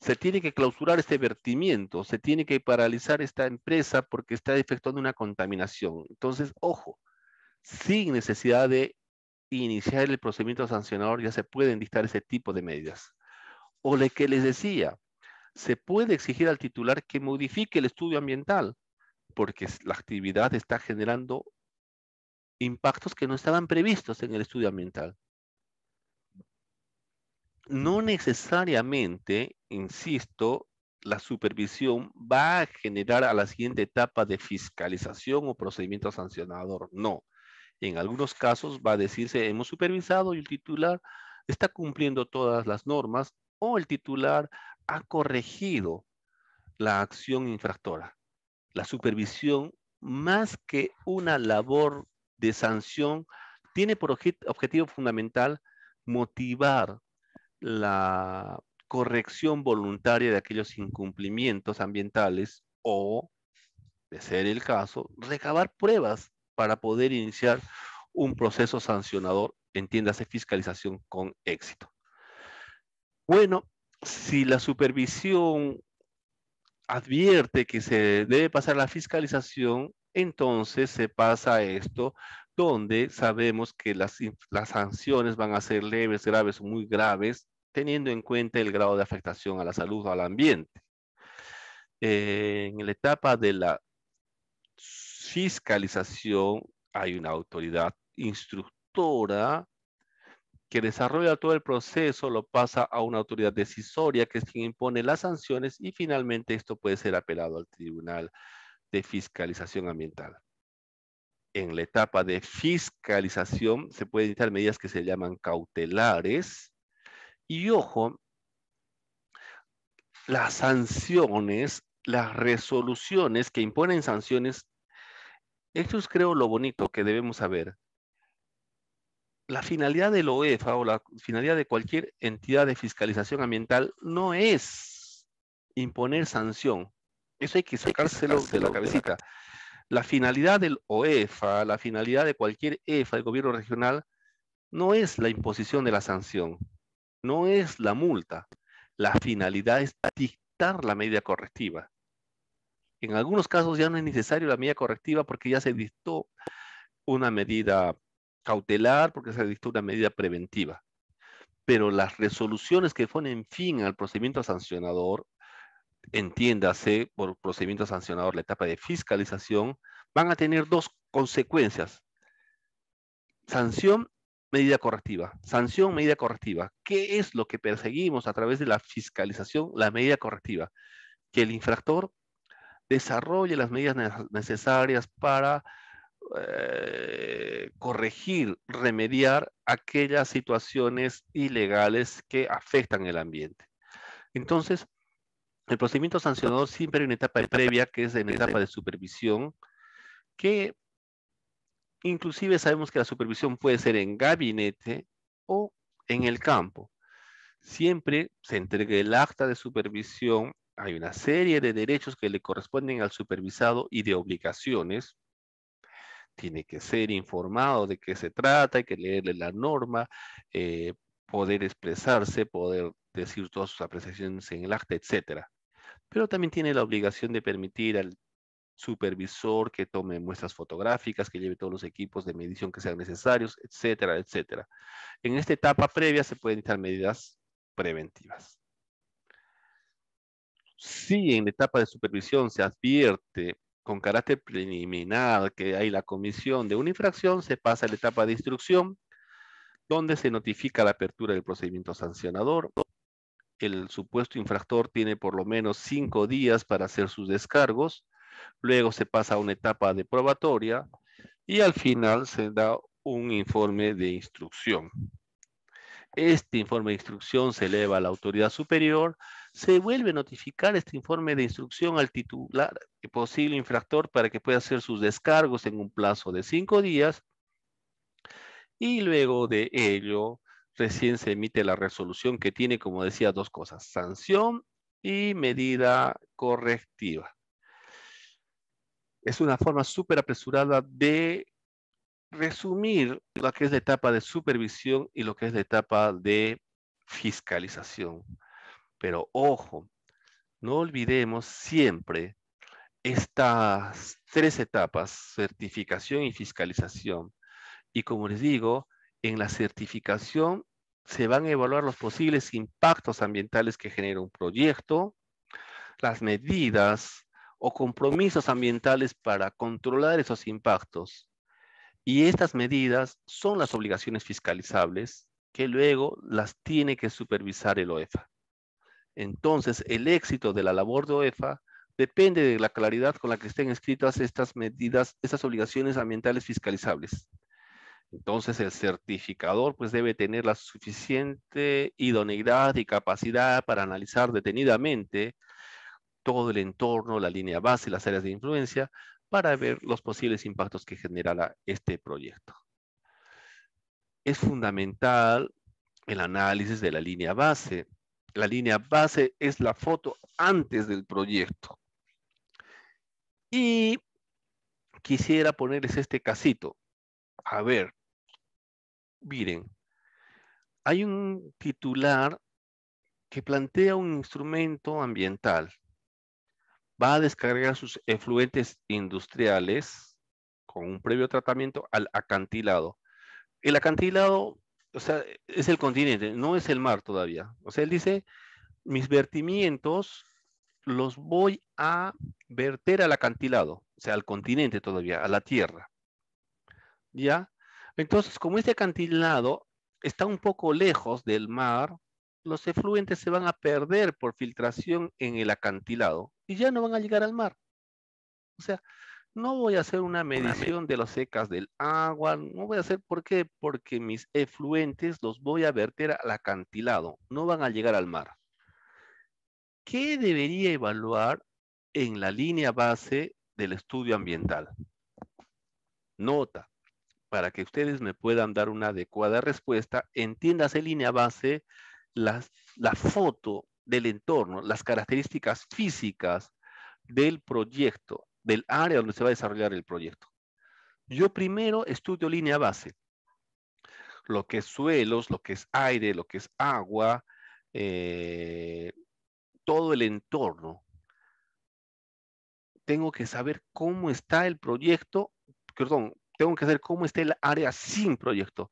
se tiene que clausurar este vertimiento, se tiene que paralizar esta empresa porque está efectuando una contaminación. Entonces, ojo, sin necesidad de iniciar el procedimiento sancionador ya se pueden dictar ese tipo de medidas. O lo que les decía, se puede exigir al titular que modifique el estudio ambiental porque la actividad está generando impactos que no estaban previstos en el estudio ambiental. No necesariamente, insisto, la supervisión va a generar a la siguiente etapa de fiscalización o procedimiento sancionador. No. En algunos casos va a decirse, hemos supervisado y el titular está cumpliendo todas las normas o el titular ha corregido la acción infractora la supervisión, más que una labor de sanción, tiene por objetivo fundamental motivar la corrección voluntaria de aquellos incumplimientos ambientales o, de ser el caso, recabar pruebas para poder iniciar un proceso sancionador, entiéndase fiscalización con éxito. Bueno, si la supervisión advierte que se debe pasar la fiscalización, entonces se pasa esto donde sabemos que las, sanciones van a ser leves, graves o muy graves, teniendo en cuenta el grado de afectación a la salud o al ambiente. Eh, en la etapa de la fiscalización hay una autoridad instructora que desarrolla todo el proceso lo pasa a una autoridad decisoria que es quien impone las sanciones y finalmente esto puede ser apelado al Tribunal de Fiscalización Ambiental. En la etapa de fiscalización se pueden dictar medidas que se llaman cautelares y ojo, las sanciones, las resoluciones que imponen sanciones, esto es creo lo bonito que debemos saber la finalidad del OEFA o la finalidad de cualquier entidad de fiscalización ambiental no es imponer sanción. Eso hay que sacárselo de la cabecita. La finalidad del OEFA, la finalidad de cualquier EFA, e del gobierno regional, no es la imposición de la sanción, no es la multa. La finalidad es dictar la medida correctiva. En algunos casos ya no es necesario la medida correctiva porque ya se dictó una medida cautelar porque se ha visto una medida preventiva. Pero las resoluciones que ponen fin al procedimiento sancionador, entiéndase por procedimiento sancionador la etapa de fiscalización, van a tener dos consecuencias. Sanción, medida correctiva. Sanción, medida correctiva. ¿Qué es lo que perseguimos a través de la fiscalización, la medida correctiva? Que el infractor desarrolle las medidas necesarias para eh, corregir, remediar aquellas situaciones ilegales que afectan el ambiente. Entonces, el procedimiento sancionador siempre hay una etapa previa, que es en etapa de supervisión, que inclusive sabemos que la supervisión puede ser en gabinete o en el campo. Siempre se entregue el acta de supervisión, hay una serie de derechos que le corresponden al supervisado y de obligaciones, tiene que ser informado de qué se trata, hay que leerle la norma, eh, poder expresarse, poder decir todas sus apreciaciones en el acta, etc. Pero también tiene la obligación de permitir al supervisor que tome muestras fotográficas, que lleve todos los equipos de medición que sean necesarios, etcétera, etcétera. En esta etapa previa se pueden instar medidas preventivas. Si en la etapa de supervisión se advierte con carácter preliminar que hay la comisión de una infracción, se pasa a la etapa de instrucción, donde se notifica la apertura del procedimiento sancionador. El supuesto infractor tiene por lo menos cinco días para hacer sus descargos. Luego se pasa a una etapa de probatoria y al final se da un informe de instrucción. Este informe de instrucción se eleva a la autoridad superior se vuelve a notificar este informe de instrucción al titular posible infractor para que pueda hacer sus descargos en un plazo de cinco días y luego de ello recién se emite la resolución que tiene, como decía, dos cosas, sanción y medida correctiva. Es una forma súper apresurada de resumir lo que es la etapa de supervisión y lo que es la etapa de fiscalización. Pero ojo, no olvidemos siempre estas tres etapas, certificación y fiscalización. Y como les digo, en la certificación se van a evaluar los posibles impactos ambientales que genera un proyecto, las medidas o compromisos ambientales para controlar esos impactos. Y estas medidas son las obligaciones fiscalizables que luego las tiene que supervisar el OEFA. Entonces, el éxito de la labor de OEFA depende de la claridad con la que estén escritas estas medidas, estas obligaciones ambientales fiscalizables. Entonces, el certificador pues debe tener la suficiente idoneidad y capacidad para analizar detenidamente todo el entorno, la línea base, las áreas de influencia, para ver los posibles impactos que generará este proyecto. Es fundamental el análisis de la línea base, la línea base es la foto antes del proyecto. Y quisiera ponerles este casito. A ver, miren, hay un titular que plantea un instrumento ambiental. Va a descargar sus efluentes industriales con un previo tratamiento al acantilado. El acantilado o sea, e, es el continente, no es el mar todavía. O sea, él dice, mis vertimientos los voy a verter al acantilado, o sea, al continente todavía, a la tierra. ¿Ya? Entonces, como este acantilado está un poco lejos del mar, los efluentes se van a perder por filtración en el acantilado y ya no van a llegar al mar. O sea, no voy a hacer una medición de las secas del agua, no voy a hacer, ¿por qué? Porque mis efluentes los voy a verter al acantilado, no van a llegar al mar. ¿Qué debería evaluar en la línea base del estudio ambiental? Nota, para que ustedes me puedan dar una adecuada respuesta, entiéndase línea base, la, la foto del entorno, las características físicas del proyecto, del área donde se va a desarrollar el proyecto. Yo primero estudio línea base, lo que es suelos, lo que es aire, lo que es agua, eh, todo el entorno. Tengo que saber cómo está el proyecto, perdón, tengo que saber cómo está el área sin proyecto.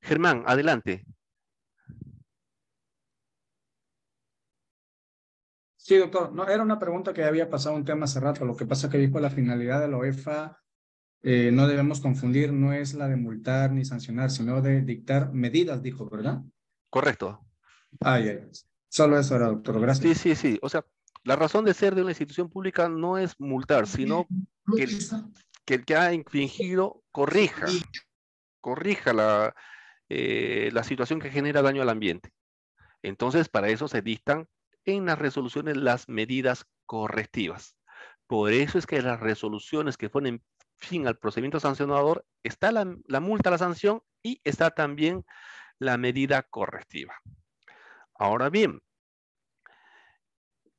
Germán, adelante. Sí, doctor, no, era una pregunta que había pasado un tema hace rato. Lo que pasa es que dijo la finalidad de la OEFA, eh, no debemos confundir, no es la de multar ni sancionar, sino de dictar medidas, dijo, ¿verdad? Correcto. Ah, Solo eso era, doctor. Gracias. Sí, sí, sí. O sea, la razón de ser de una institución pública no es multar, sino que el que, ha infringido corrija, corrija la, eh, la situación que genera daño al ambiente. Entonces, para eso se dictan en las resoluciones las medidas correctivas. Por eso es que las resoluciones que ponen fin al procedimiento sancionador está la, la multa, la sanción y está también la medida correctiva. Ahora bien,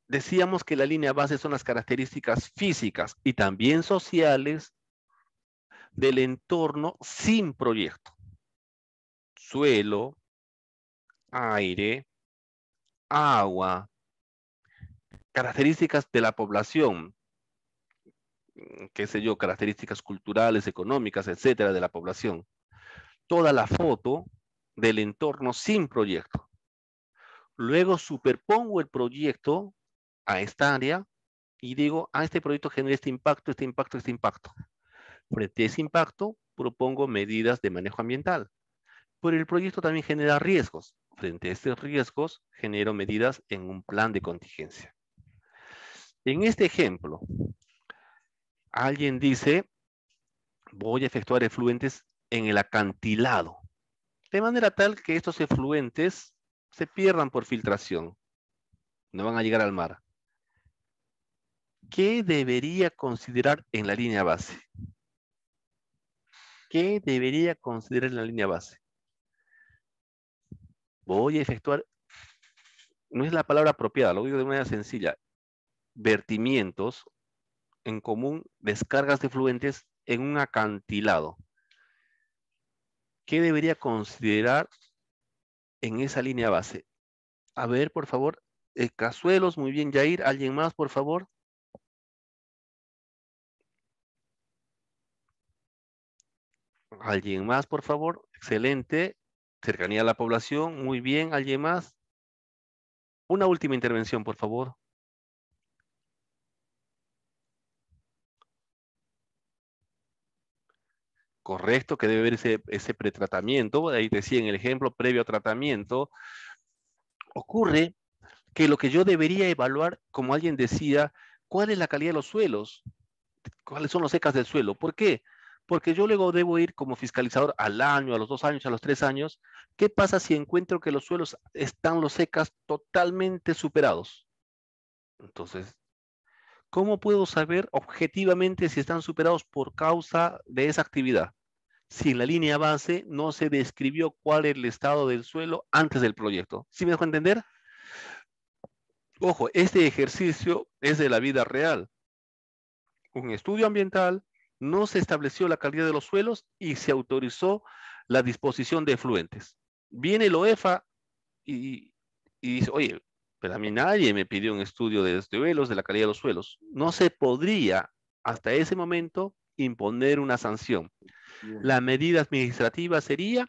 decíamos que la línea base son las características físicas y también sociales del entorno sin proyecto. Suelo, aire, agua, características de la población, mm, qué sé yo, características culturales, económicas, etcétera, de la población. Toda la foto del entorno sin proyecto. Luego superpongo el proyecto a esta área y digo, a ah, este proyecto genera este impacto, este impacto, este impacto. Frente a ese impacto, propongo medidas de manejo ambiental. Pero el proyecto también genera riesgos. Frente a estos riesgos, genero medidas en un plan de contingencia. En este ejemplo, alguien dice, voy a efectuar efluentes en el acantilado, de manera tal que estos efluentes se pierdan por filtración, no van a llegar al mar. ¿Qué debería considerar en la línea base? ¿Qué debería considerar en la línea base? Voy a efectuar, no es la palabra apropiada, lo digo de manera sencilla, vertimientos, en común descargas de fluentes en un acantilado. ¿Qué debería considerar en esa línea base? A ver, por favor, eh, Cazuelos, muy bien, Jair, ¿alguien más, por favor? ¿Alguien más, por favor? Excelente. Cercanía a la población, muy bien, ¿alguien más? Una última intervención, por favor. correcto que debe haber ese, pretratamiento, ahí decía en el ejemplo previo tratamiento, ocurre que lo que yo debería evaluar, como alguien decía, cuál es la calidad de los suelos, cuáles son los secas del suelo. ¿Por qué? Porque yo luego debo ir como fiscalizador al año, a los dos años, a los tres años. ¿Qué pasa si encuentro que los suelos están los secas totalmente superados? Entonces, ¿Cómo puedo saber objetivamente si están superados por causa de esa actividad? Si en la línea base no se describió cuál es el estado del suelo antes del proyecto. ¿Sí me dejo entender? Ojo, este ejercicio es de la vida real. Un estudio ambiental, no se estableció la calidad de los suelos y se autorizó la disposición de efluentes. Viene el OEFA y, y dice, oye, pero a mí nadie me pidió un estudio de los de la calidad de los suelos. No se podría, hasta ese momento, imponer una sanción. La medida administrativa sería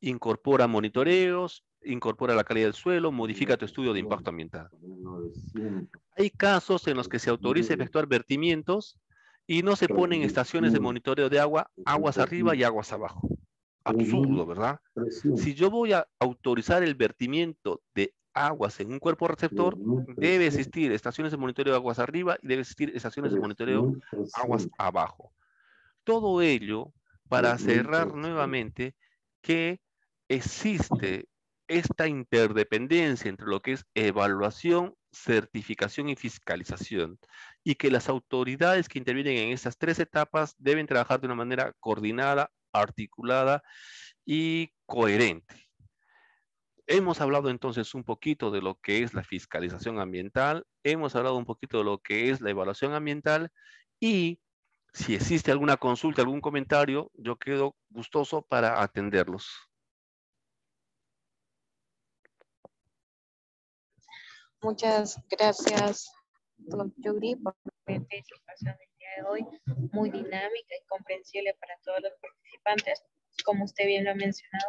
incorpora monitoreos, incorpora la calidad del suelo, modifica tu estudio de impacto ambiental. Hay casos en los que se autoriza efectuar vertimientos y no se ponen estaciones de monitoreo de agua, aguas arriba y aguas abajo. Absurdo, ¿verdad? Si yo voy a autorizar el vertimiento de aguas en un cuerpo receptor, pues debe existir estaciones de monitoreo de aguas arriba y debe existir estaciones de monitoreo pues pues aguas abajo. Todo ello para cerrar nuevamente que existe esta interdependencia entre lo que es evaluación, certificación y fiscalización, y que las autoridades que intervienen en estas tres etapas deben trabajar de una manera coordinada, articulada y coherente. Hemos hablado entonces un poquito de lo que es la fiscalización ambiental, hemos hablado un poquito de lo que es la evaluación ambiental y si existe alguna consulta, algún comentario, yo quedo gustoso para atenderlos. Muchas gracias, Yuri, por la participación del día de hoy, muy dinámica y comprensible para todos los participantes. Como usted bien lo ha mencionado,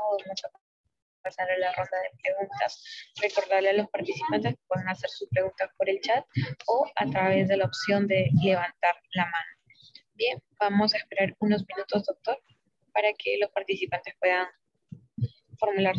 pasar a la ronda de preguntas. Recordarle a los participantes que pueden hacer sus preguntas por el chat o a través de la opción de levantar la mano. Bien, vamos a esperar unos minutos, doctor, para que los participantes puedan formular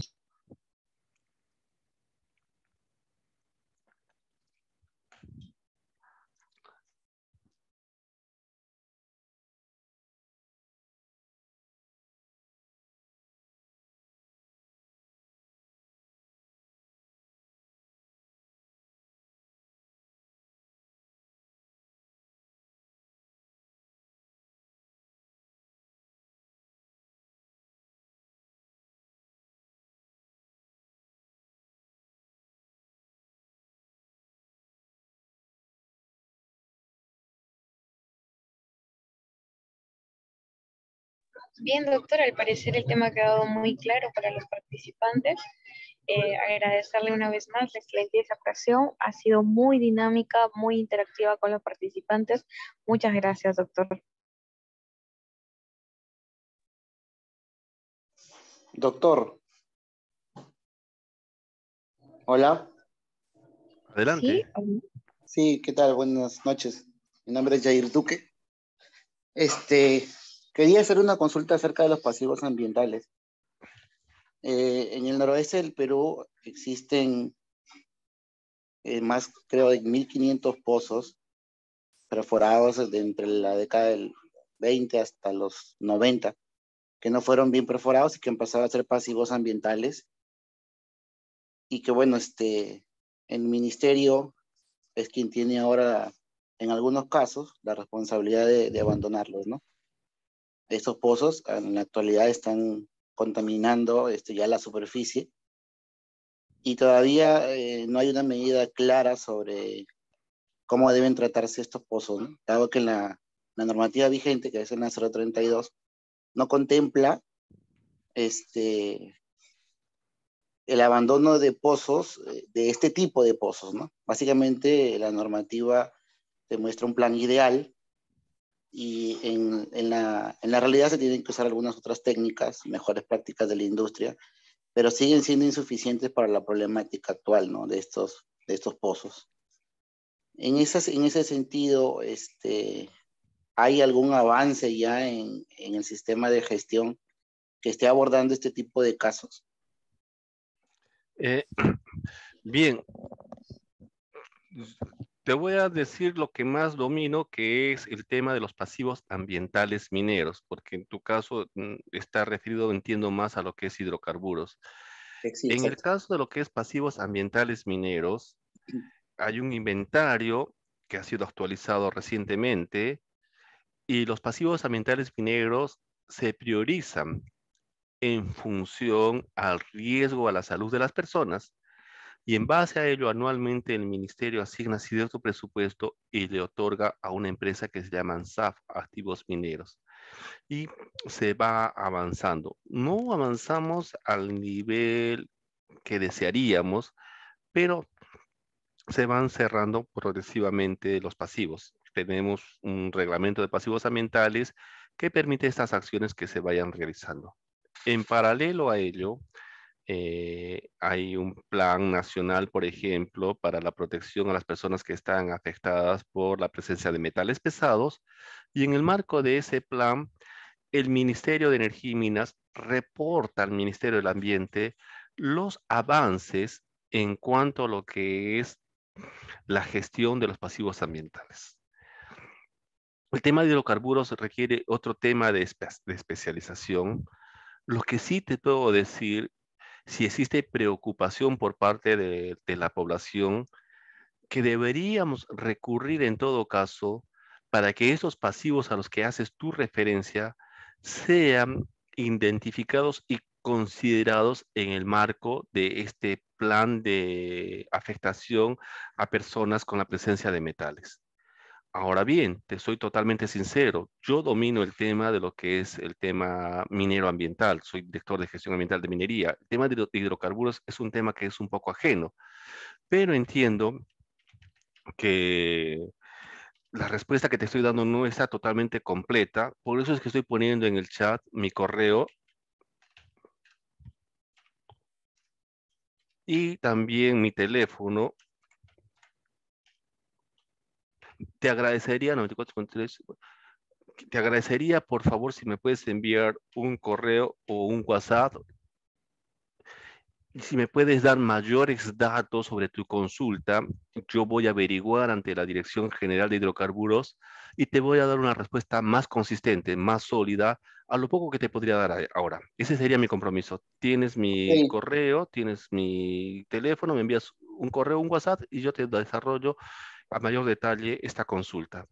Bien, doctor, al parecer el tema ha quedado muy claro para los participantes. Eh, agradecerle una vez más la excelente disertación. Ha sido muy dinámica, muy interactiva con los participantes. Muchas gracias, doctor. Doctor. Hola. Adelante. Sí, sí ¿qué tal? Buenas noches. Mi nombre es Jair Duque. Este, Quería hacer una consulta acerca de los pasivos ambientales. Eh, en el noroeste del Perú existen eh, más, creo, de 1.500 pozos perforados desde entre la década del 20 hasta los 90, que no fueron bien perforados y que han pasado a ser pasivos ambientales. Y que, bueno, este, el ministerio es quien tiene ahora, en algunos casos, la responsabilidad de, de abandonarlos, ¿no? estos pozos en la actualidad están contaminando este, ya la superficie y todavía eh, no hay una medida clara sobre cómo deben tratarse estos pozos, dado que la, normativa vigente, que es la 032, no contempla este, el abandono de pozos, eh, de este tipo de pozos. Básicamente la normativa te muestra un plan ideal y en, en, la, en, la, realidad se tienen que usar algunas otras técnicas, mejores prácticas de la industria, pero siguen siendo insuficientes para la problemática actual ¿no? de, estos, de estos pozos. En, esas, en ese sentido, este, ¿hay algún avance ya en, en el sistema de gestión que esté abordando este tipo de casos? Eh, bien, te voy a decir lo que más domino, que es el tema de los pasivos ambientales mineros, porque en tu caso mm, está referido, entiendo, más a lo que es hidrocarburos. en el caso de lo que es pasivos ambientales mineros, hay un inventario que ha sido actualizado recientemente y los pasivos ambientales mineros se priorizan en función al riesgo a la salud de las personas y en base a ello anualmente el ministerio asigna cierto presupuesto y le otorga a una empresa que se llama SAF, activos mineros. Y se va avanzando. No avanzamos al nivel que desearíamos, pero se van cerrando progresivamente los pasivos. Tenemos un reglamento de pasivos ambientales que permite estas acciones que se vayan realizando. En paralelo a ello, eh, hay un plan nacional, por ejemplo, para la protección a las personas que están afectadas por la presencia de metales pesados. Y en el marco de ese plan, el Ministerio de Energía y Minas reporta al Ministerio del Ambiente los avances en cuanto a lo que es la gestión de los pasivos ambientales. El tema de hidrocarburos requiere otro tema de, de especialización. Lo que sí te puedo decir si existe preocupación por parte de, la población, que deberíamos recurrir en todo caso para que esos pasivos a los que haces tu referencia sean identificados y considerados en el marco de este plan de afectación a personas con la presencia de metales. Ahora bien, te soy totalmente sincero, yo domino el tema de lo que es el tema minero ambiental, soy director de gestión ambiental de minería. El tema de hidrocarburos es un tema que es un poco ajeno, pero entiendo que la respuesta que te estoy dando no está totalmente completa, por eso es que estoy poniendo en el chat mi correo y también mi teléfono te agradecería, 94.3, te agradecería por favor si me puedes enviar un correo o un WhatsApp Y si me puedes dar mayores datos sobre tu consulta, yo voy a averiguar ante la Dirección General de Hidrocarburos y te voy a dar una respuesta más consistente, más sólida, a lo poco que te podría dar ahora. Ese sería mi compromiso. Tienes mi correo, tienes mi teléfono, me envías un correo, un WhatsApp y yo te desarrollo a mayor detalle esta consulta.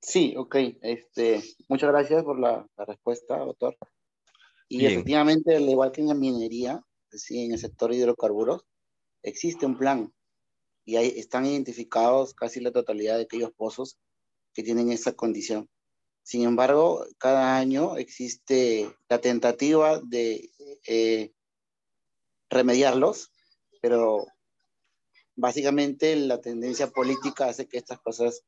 Sí, ok. Este, muchas gracias por la, respuesta, doctor. Y efectivamente, al igual que en la minería, sí, en el sector hidrocarburos, existe un plan y ahí están identificados casi la totalidad de aquellos pozos que tienen esa condición. Sin embargo, cada año existe la tentativa de eh, remediarlos, pero básicamente la tendencia política hace que estas cosas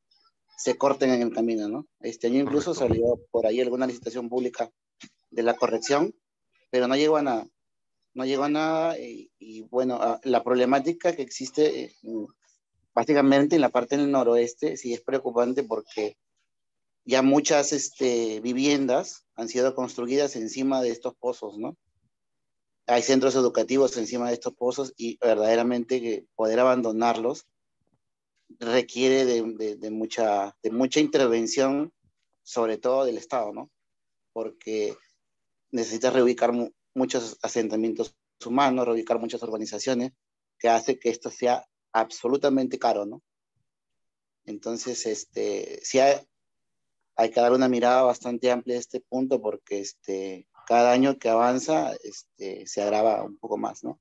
se corten en el camino, ¿no? Este año incluso salió por ahí alguna licitación pública de la corrección, pero no llegó a nada. No llegó a nada y, bueno, ah, la problemática que existe eh, básicamente en la parte del noroeste sí es preocupante porque ya muchas este, viviendas han sido construidas encima de estos pozos, ¿no? hay centros educativos encima de estos pozos y verdaderamente que poder abandonarlos requiere de, mucha, de mucha intervención, sobre todo del Estado, ¿no? Porque necesita reubicar muchos asentamientos humanos, reubicar muchas organizaciones, que hace que esto sea absolutamente caro, ¿no? Entonces, este, sí hay, que dar una mirada bastante amplia a este punto porque este, cada año que avanza este, se agrava un poco más, ¿no?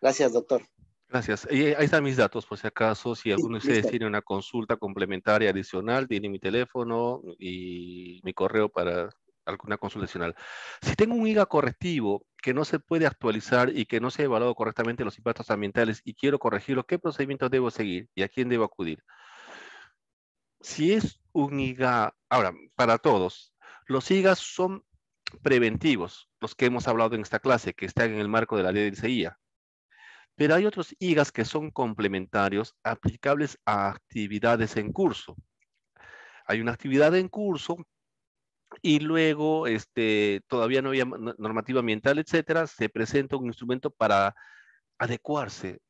Gracias, doctor. Gracias. Y eh, ahí están mis datos, por si acaso, si alguno de ustedes tiene una consulta complementaria adicional, tiene mi teléfono y mi correo para alguna consulta adicional. Si tengo un IGA correctivo que no se puede actualizar y que no se ha evaluado correctamente los impactos ambientales y quiero corregirlo, ¿qué procedimientos debo seguir y a quién debo acudir? Si es un IGA, ahora, para todos, los IGA son preventivos, los que hemos hablado en esta clase, que están en el marco de la ley de ISEIA. Pero hay otros IGAS que son complementarios aplicables a actividades en curso. Hay una actividad en curso y luego este, todavía no había normativa ambiental, etcétera, se presenta un instrumento para adecuarse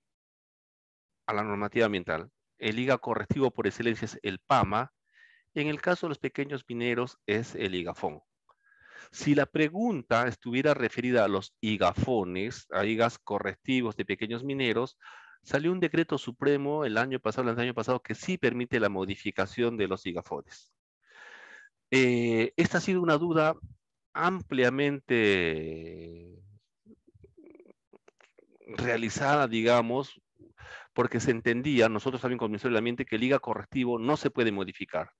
a la normativa ambiental. El IGA correctivo por excelencia es el PAMA, en el caso de los pequeños mineros es el IGAFON. Si la pregunta estuviera referida a los higafones, a higas correctivos de pequeños mineros, salió un decreto supremo el año pasado, el año pasado, que sí permite la modificación de los higafones. Eh, esta ha sido una duda ampliamente realizada, digamos, porque se entendía, nosotros también con el Ministerio del Ambiente, que el higa correctivo no se puede modificar.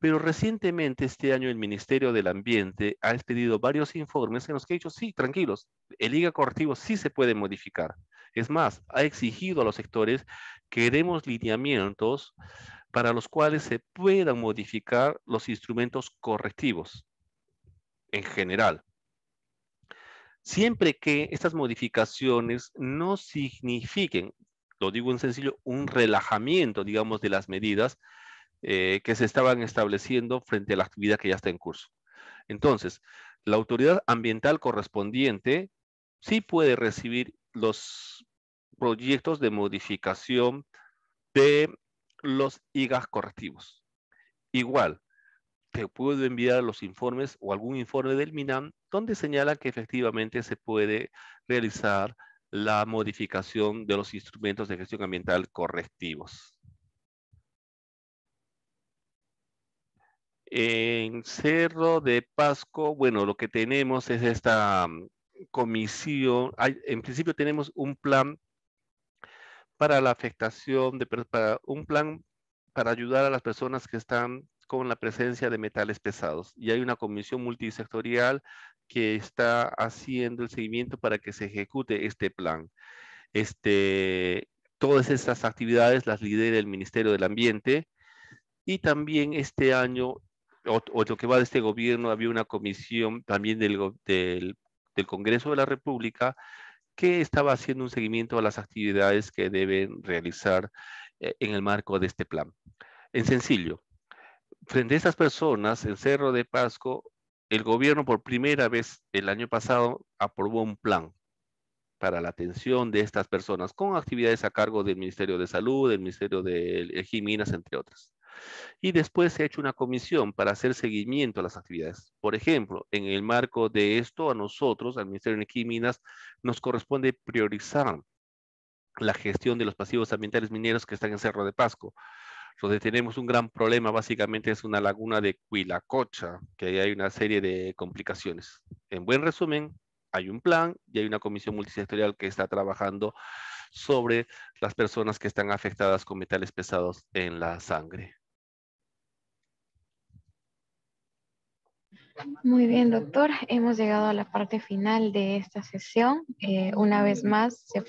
Pero recientemente, este año, el Ministerio del Ambiente ha expedido varios informes en los que ha dicho, sí, tranquilos, el IGA correctivo sí se puede modificar. Es más, ha exigido a los sectores que demos lineamientos para los cuales se puedan modificar los instrumentos correctivos en general. Siempre que estas modificaciones no signifiquen, lo digo en sencillo, un relajamiento, digamos, de las medidas, eh, que se estaban estableciendo frente a la actividad que ya está en curso. Entonces, la autoridad ambiental correspondiente sí puede recibir los proyectos de modificación de los IGAS correctivos. Igual, te puedo enviar los informes o algún informe del MINAM donde señala que efectivamente se puede realizar la modificación de los instrumentos de gestión ambiental correctivos. En Cerro de Pasco, bueno, lo que tenemos es esta mm, comisión, en principio tenemos un plan para la afectación, de, para, un plan para ayudar a las personas que están con la presencia de metales pesados. Y hay una comisión multisectorial que está haciendo el seguimiento para que se ejecute este plan. Este, todas estas actividades las lidera el Ministerio del Ambiente y también este año o, que va de este gobierno, había una comisión también del, Congreso de la República que estaba haciendo un seguimiento a las actividades que deben realizar eh, en el marco de este plan. En sencillo, frente a estas personas, en Cerro de Pasco, el gobierno por primera vez el año pasado aprobó un plan para la atención de estas personas con actividades a cargo del Ministerio de Salud, del Ministerio de Minas, entre otras. Y después se ha hecho una comisión para hacer seguimiento a las actividades. Por ejemplo, en el marco de esto, a nosotros, al Ministerio de Minas, nos corresponde priorizar la gestión de los pasivos ambientales mineros que están en Cerro de Pasco donde tenemos un gran problema básicamente es una laguna de Cuilacocha, que ahí hay una serie de complicaciones. En buen resumen, hay un plan y hay una comisión multisectorial que está trabajando sobre las personas que están afectadas con metales pesados en la sangre. Muy bien, doctor. Hemos llegado a la parte final de esta sesión. Eh, una vez más, se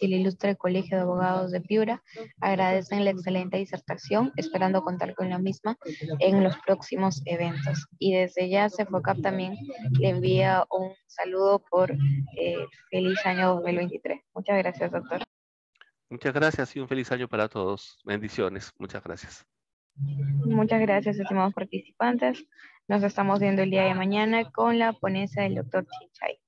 y el ilustre Colegio de Abogados de Piura. Agradecen la excelente disertación, esperando contar con la misma en los próximos eventos. Y desde ya, se también le envía un saludo por eh, feliz año 2023. Muchas gracias, doctor. Muchas gracias y un feliz año para todos. Bendiciones. Muchas gracias. Muchas gracias, estimados participantes. Nos estamos viendo el día de mañana con la ponencia del doctor Chinchay.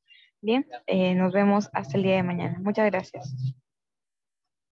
Bien, eh, nos vemos hasta el día de mañana. Muchas gracias.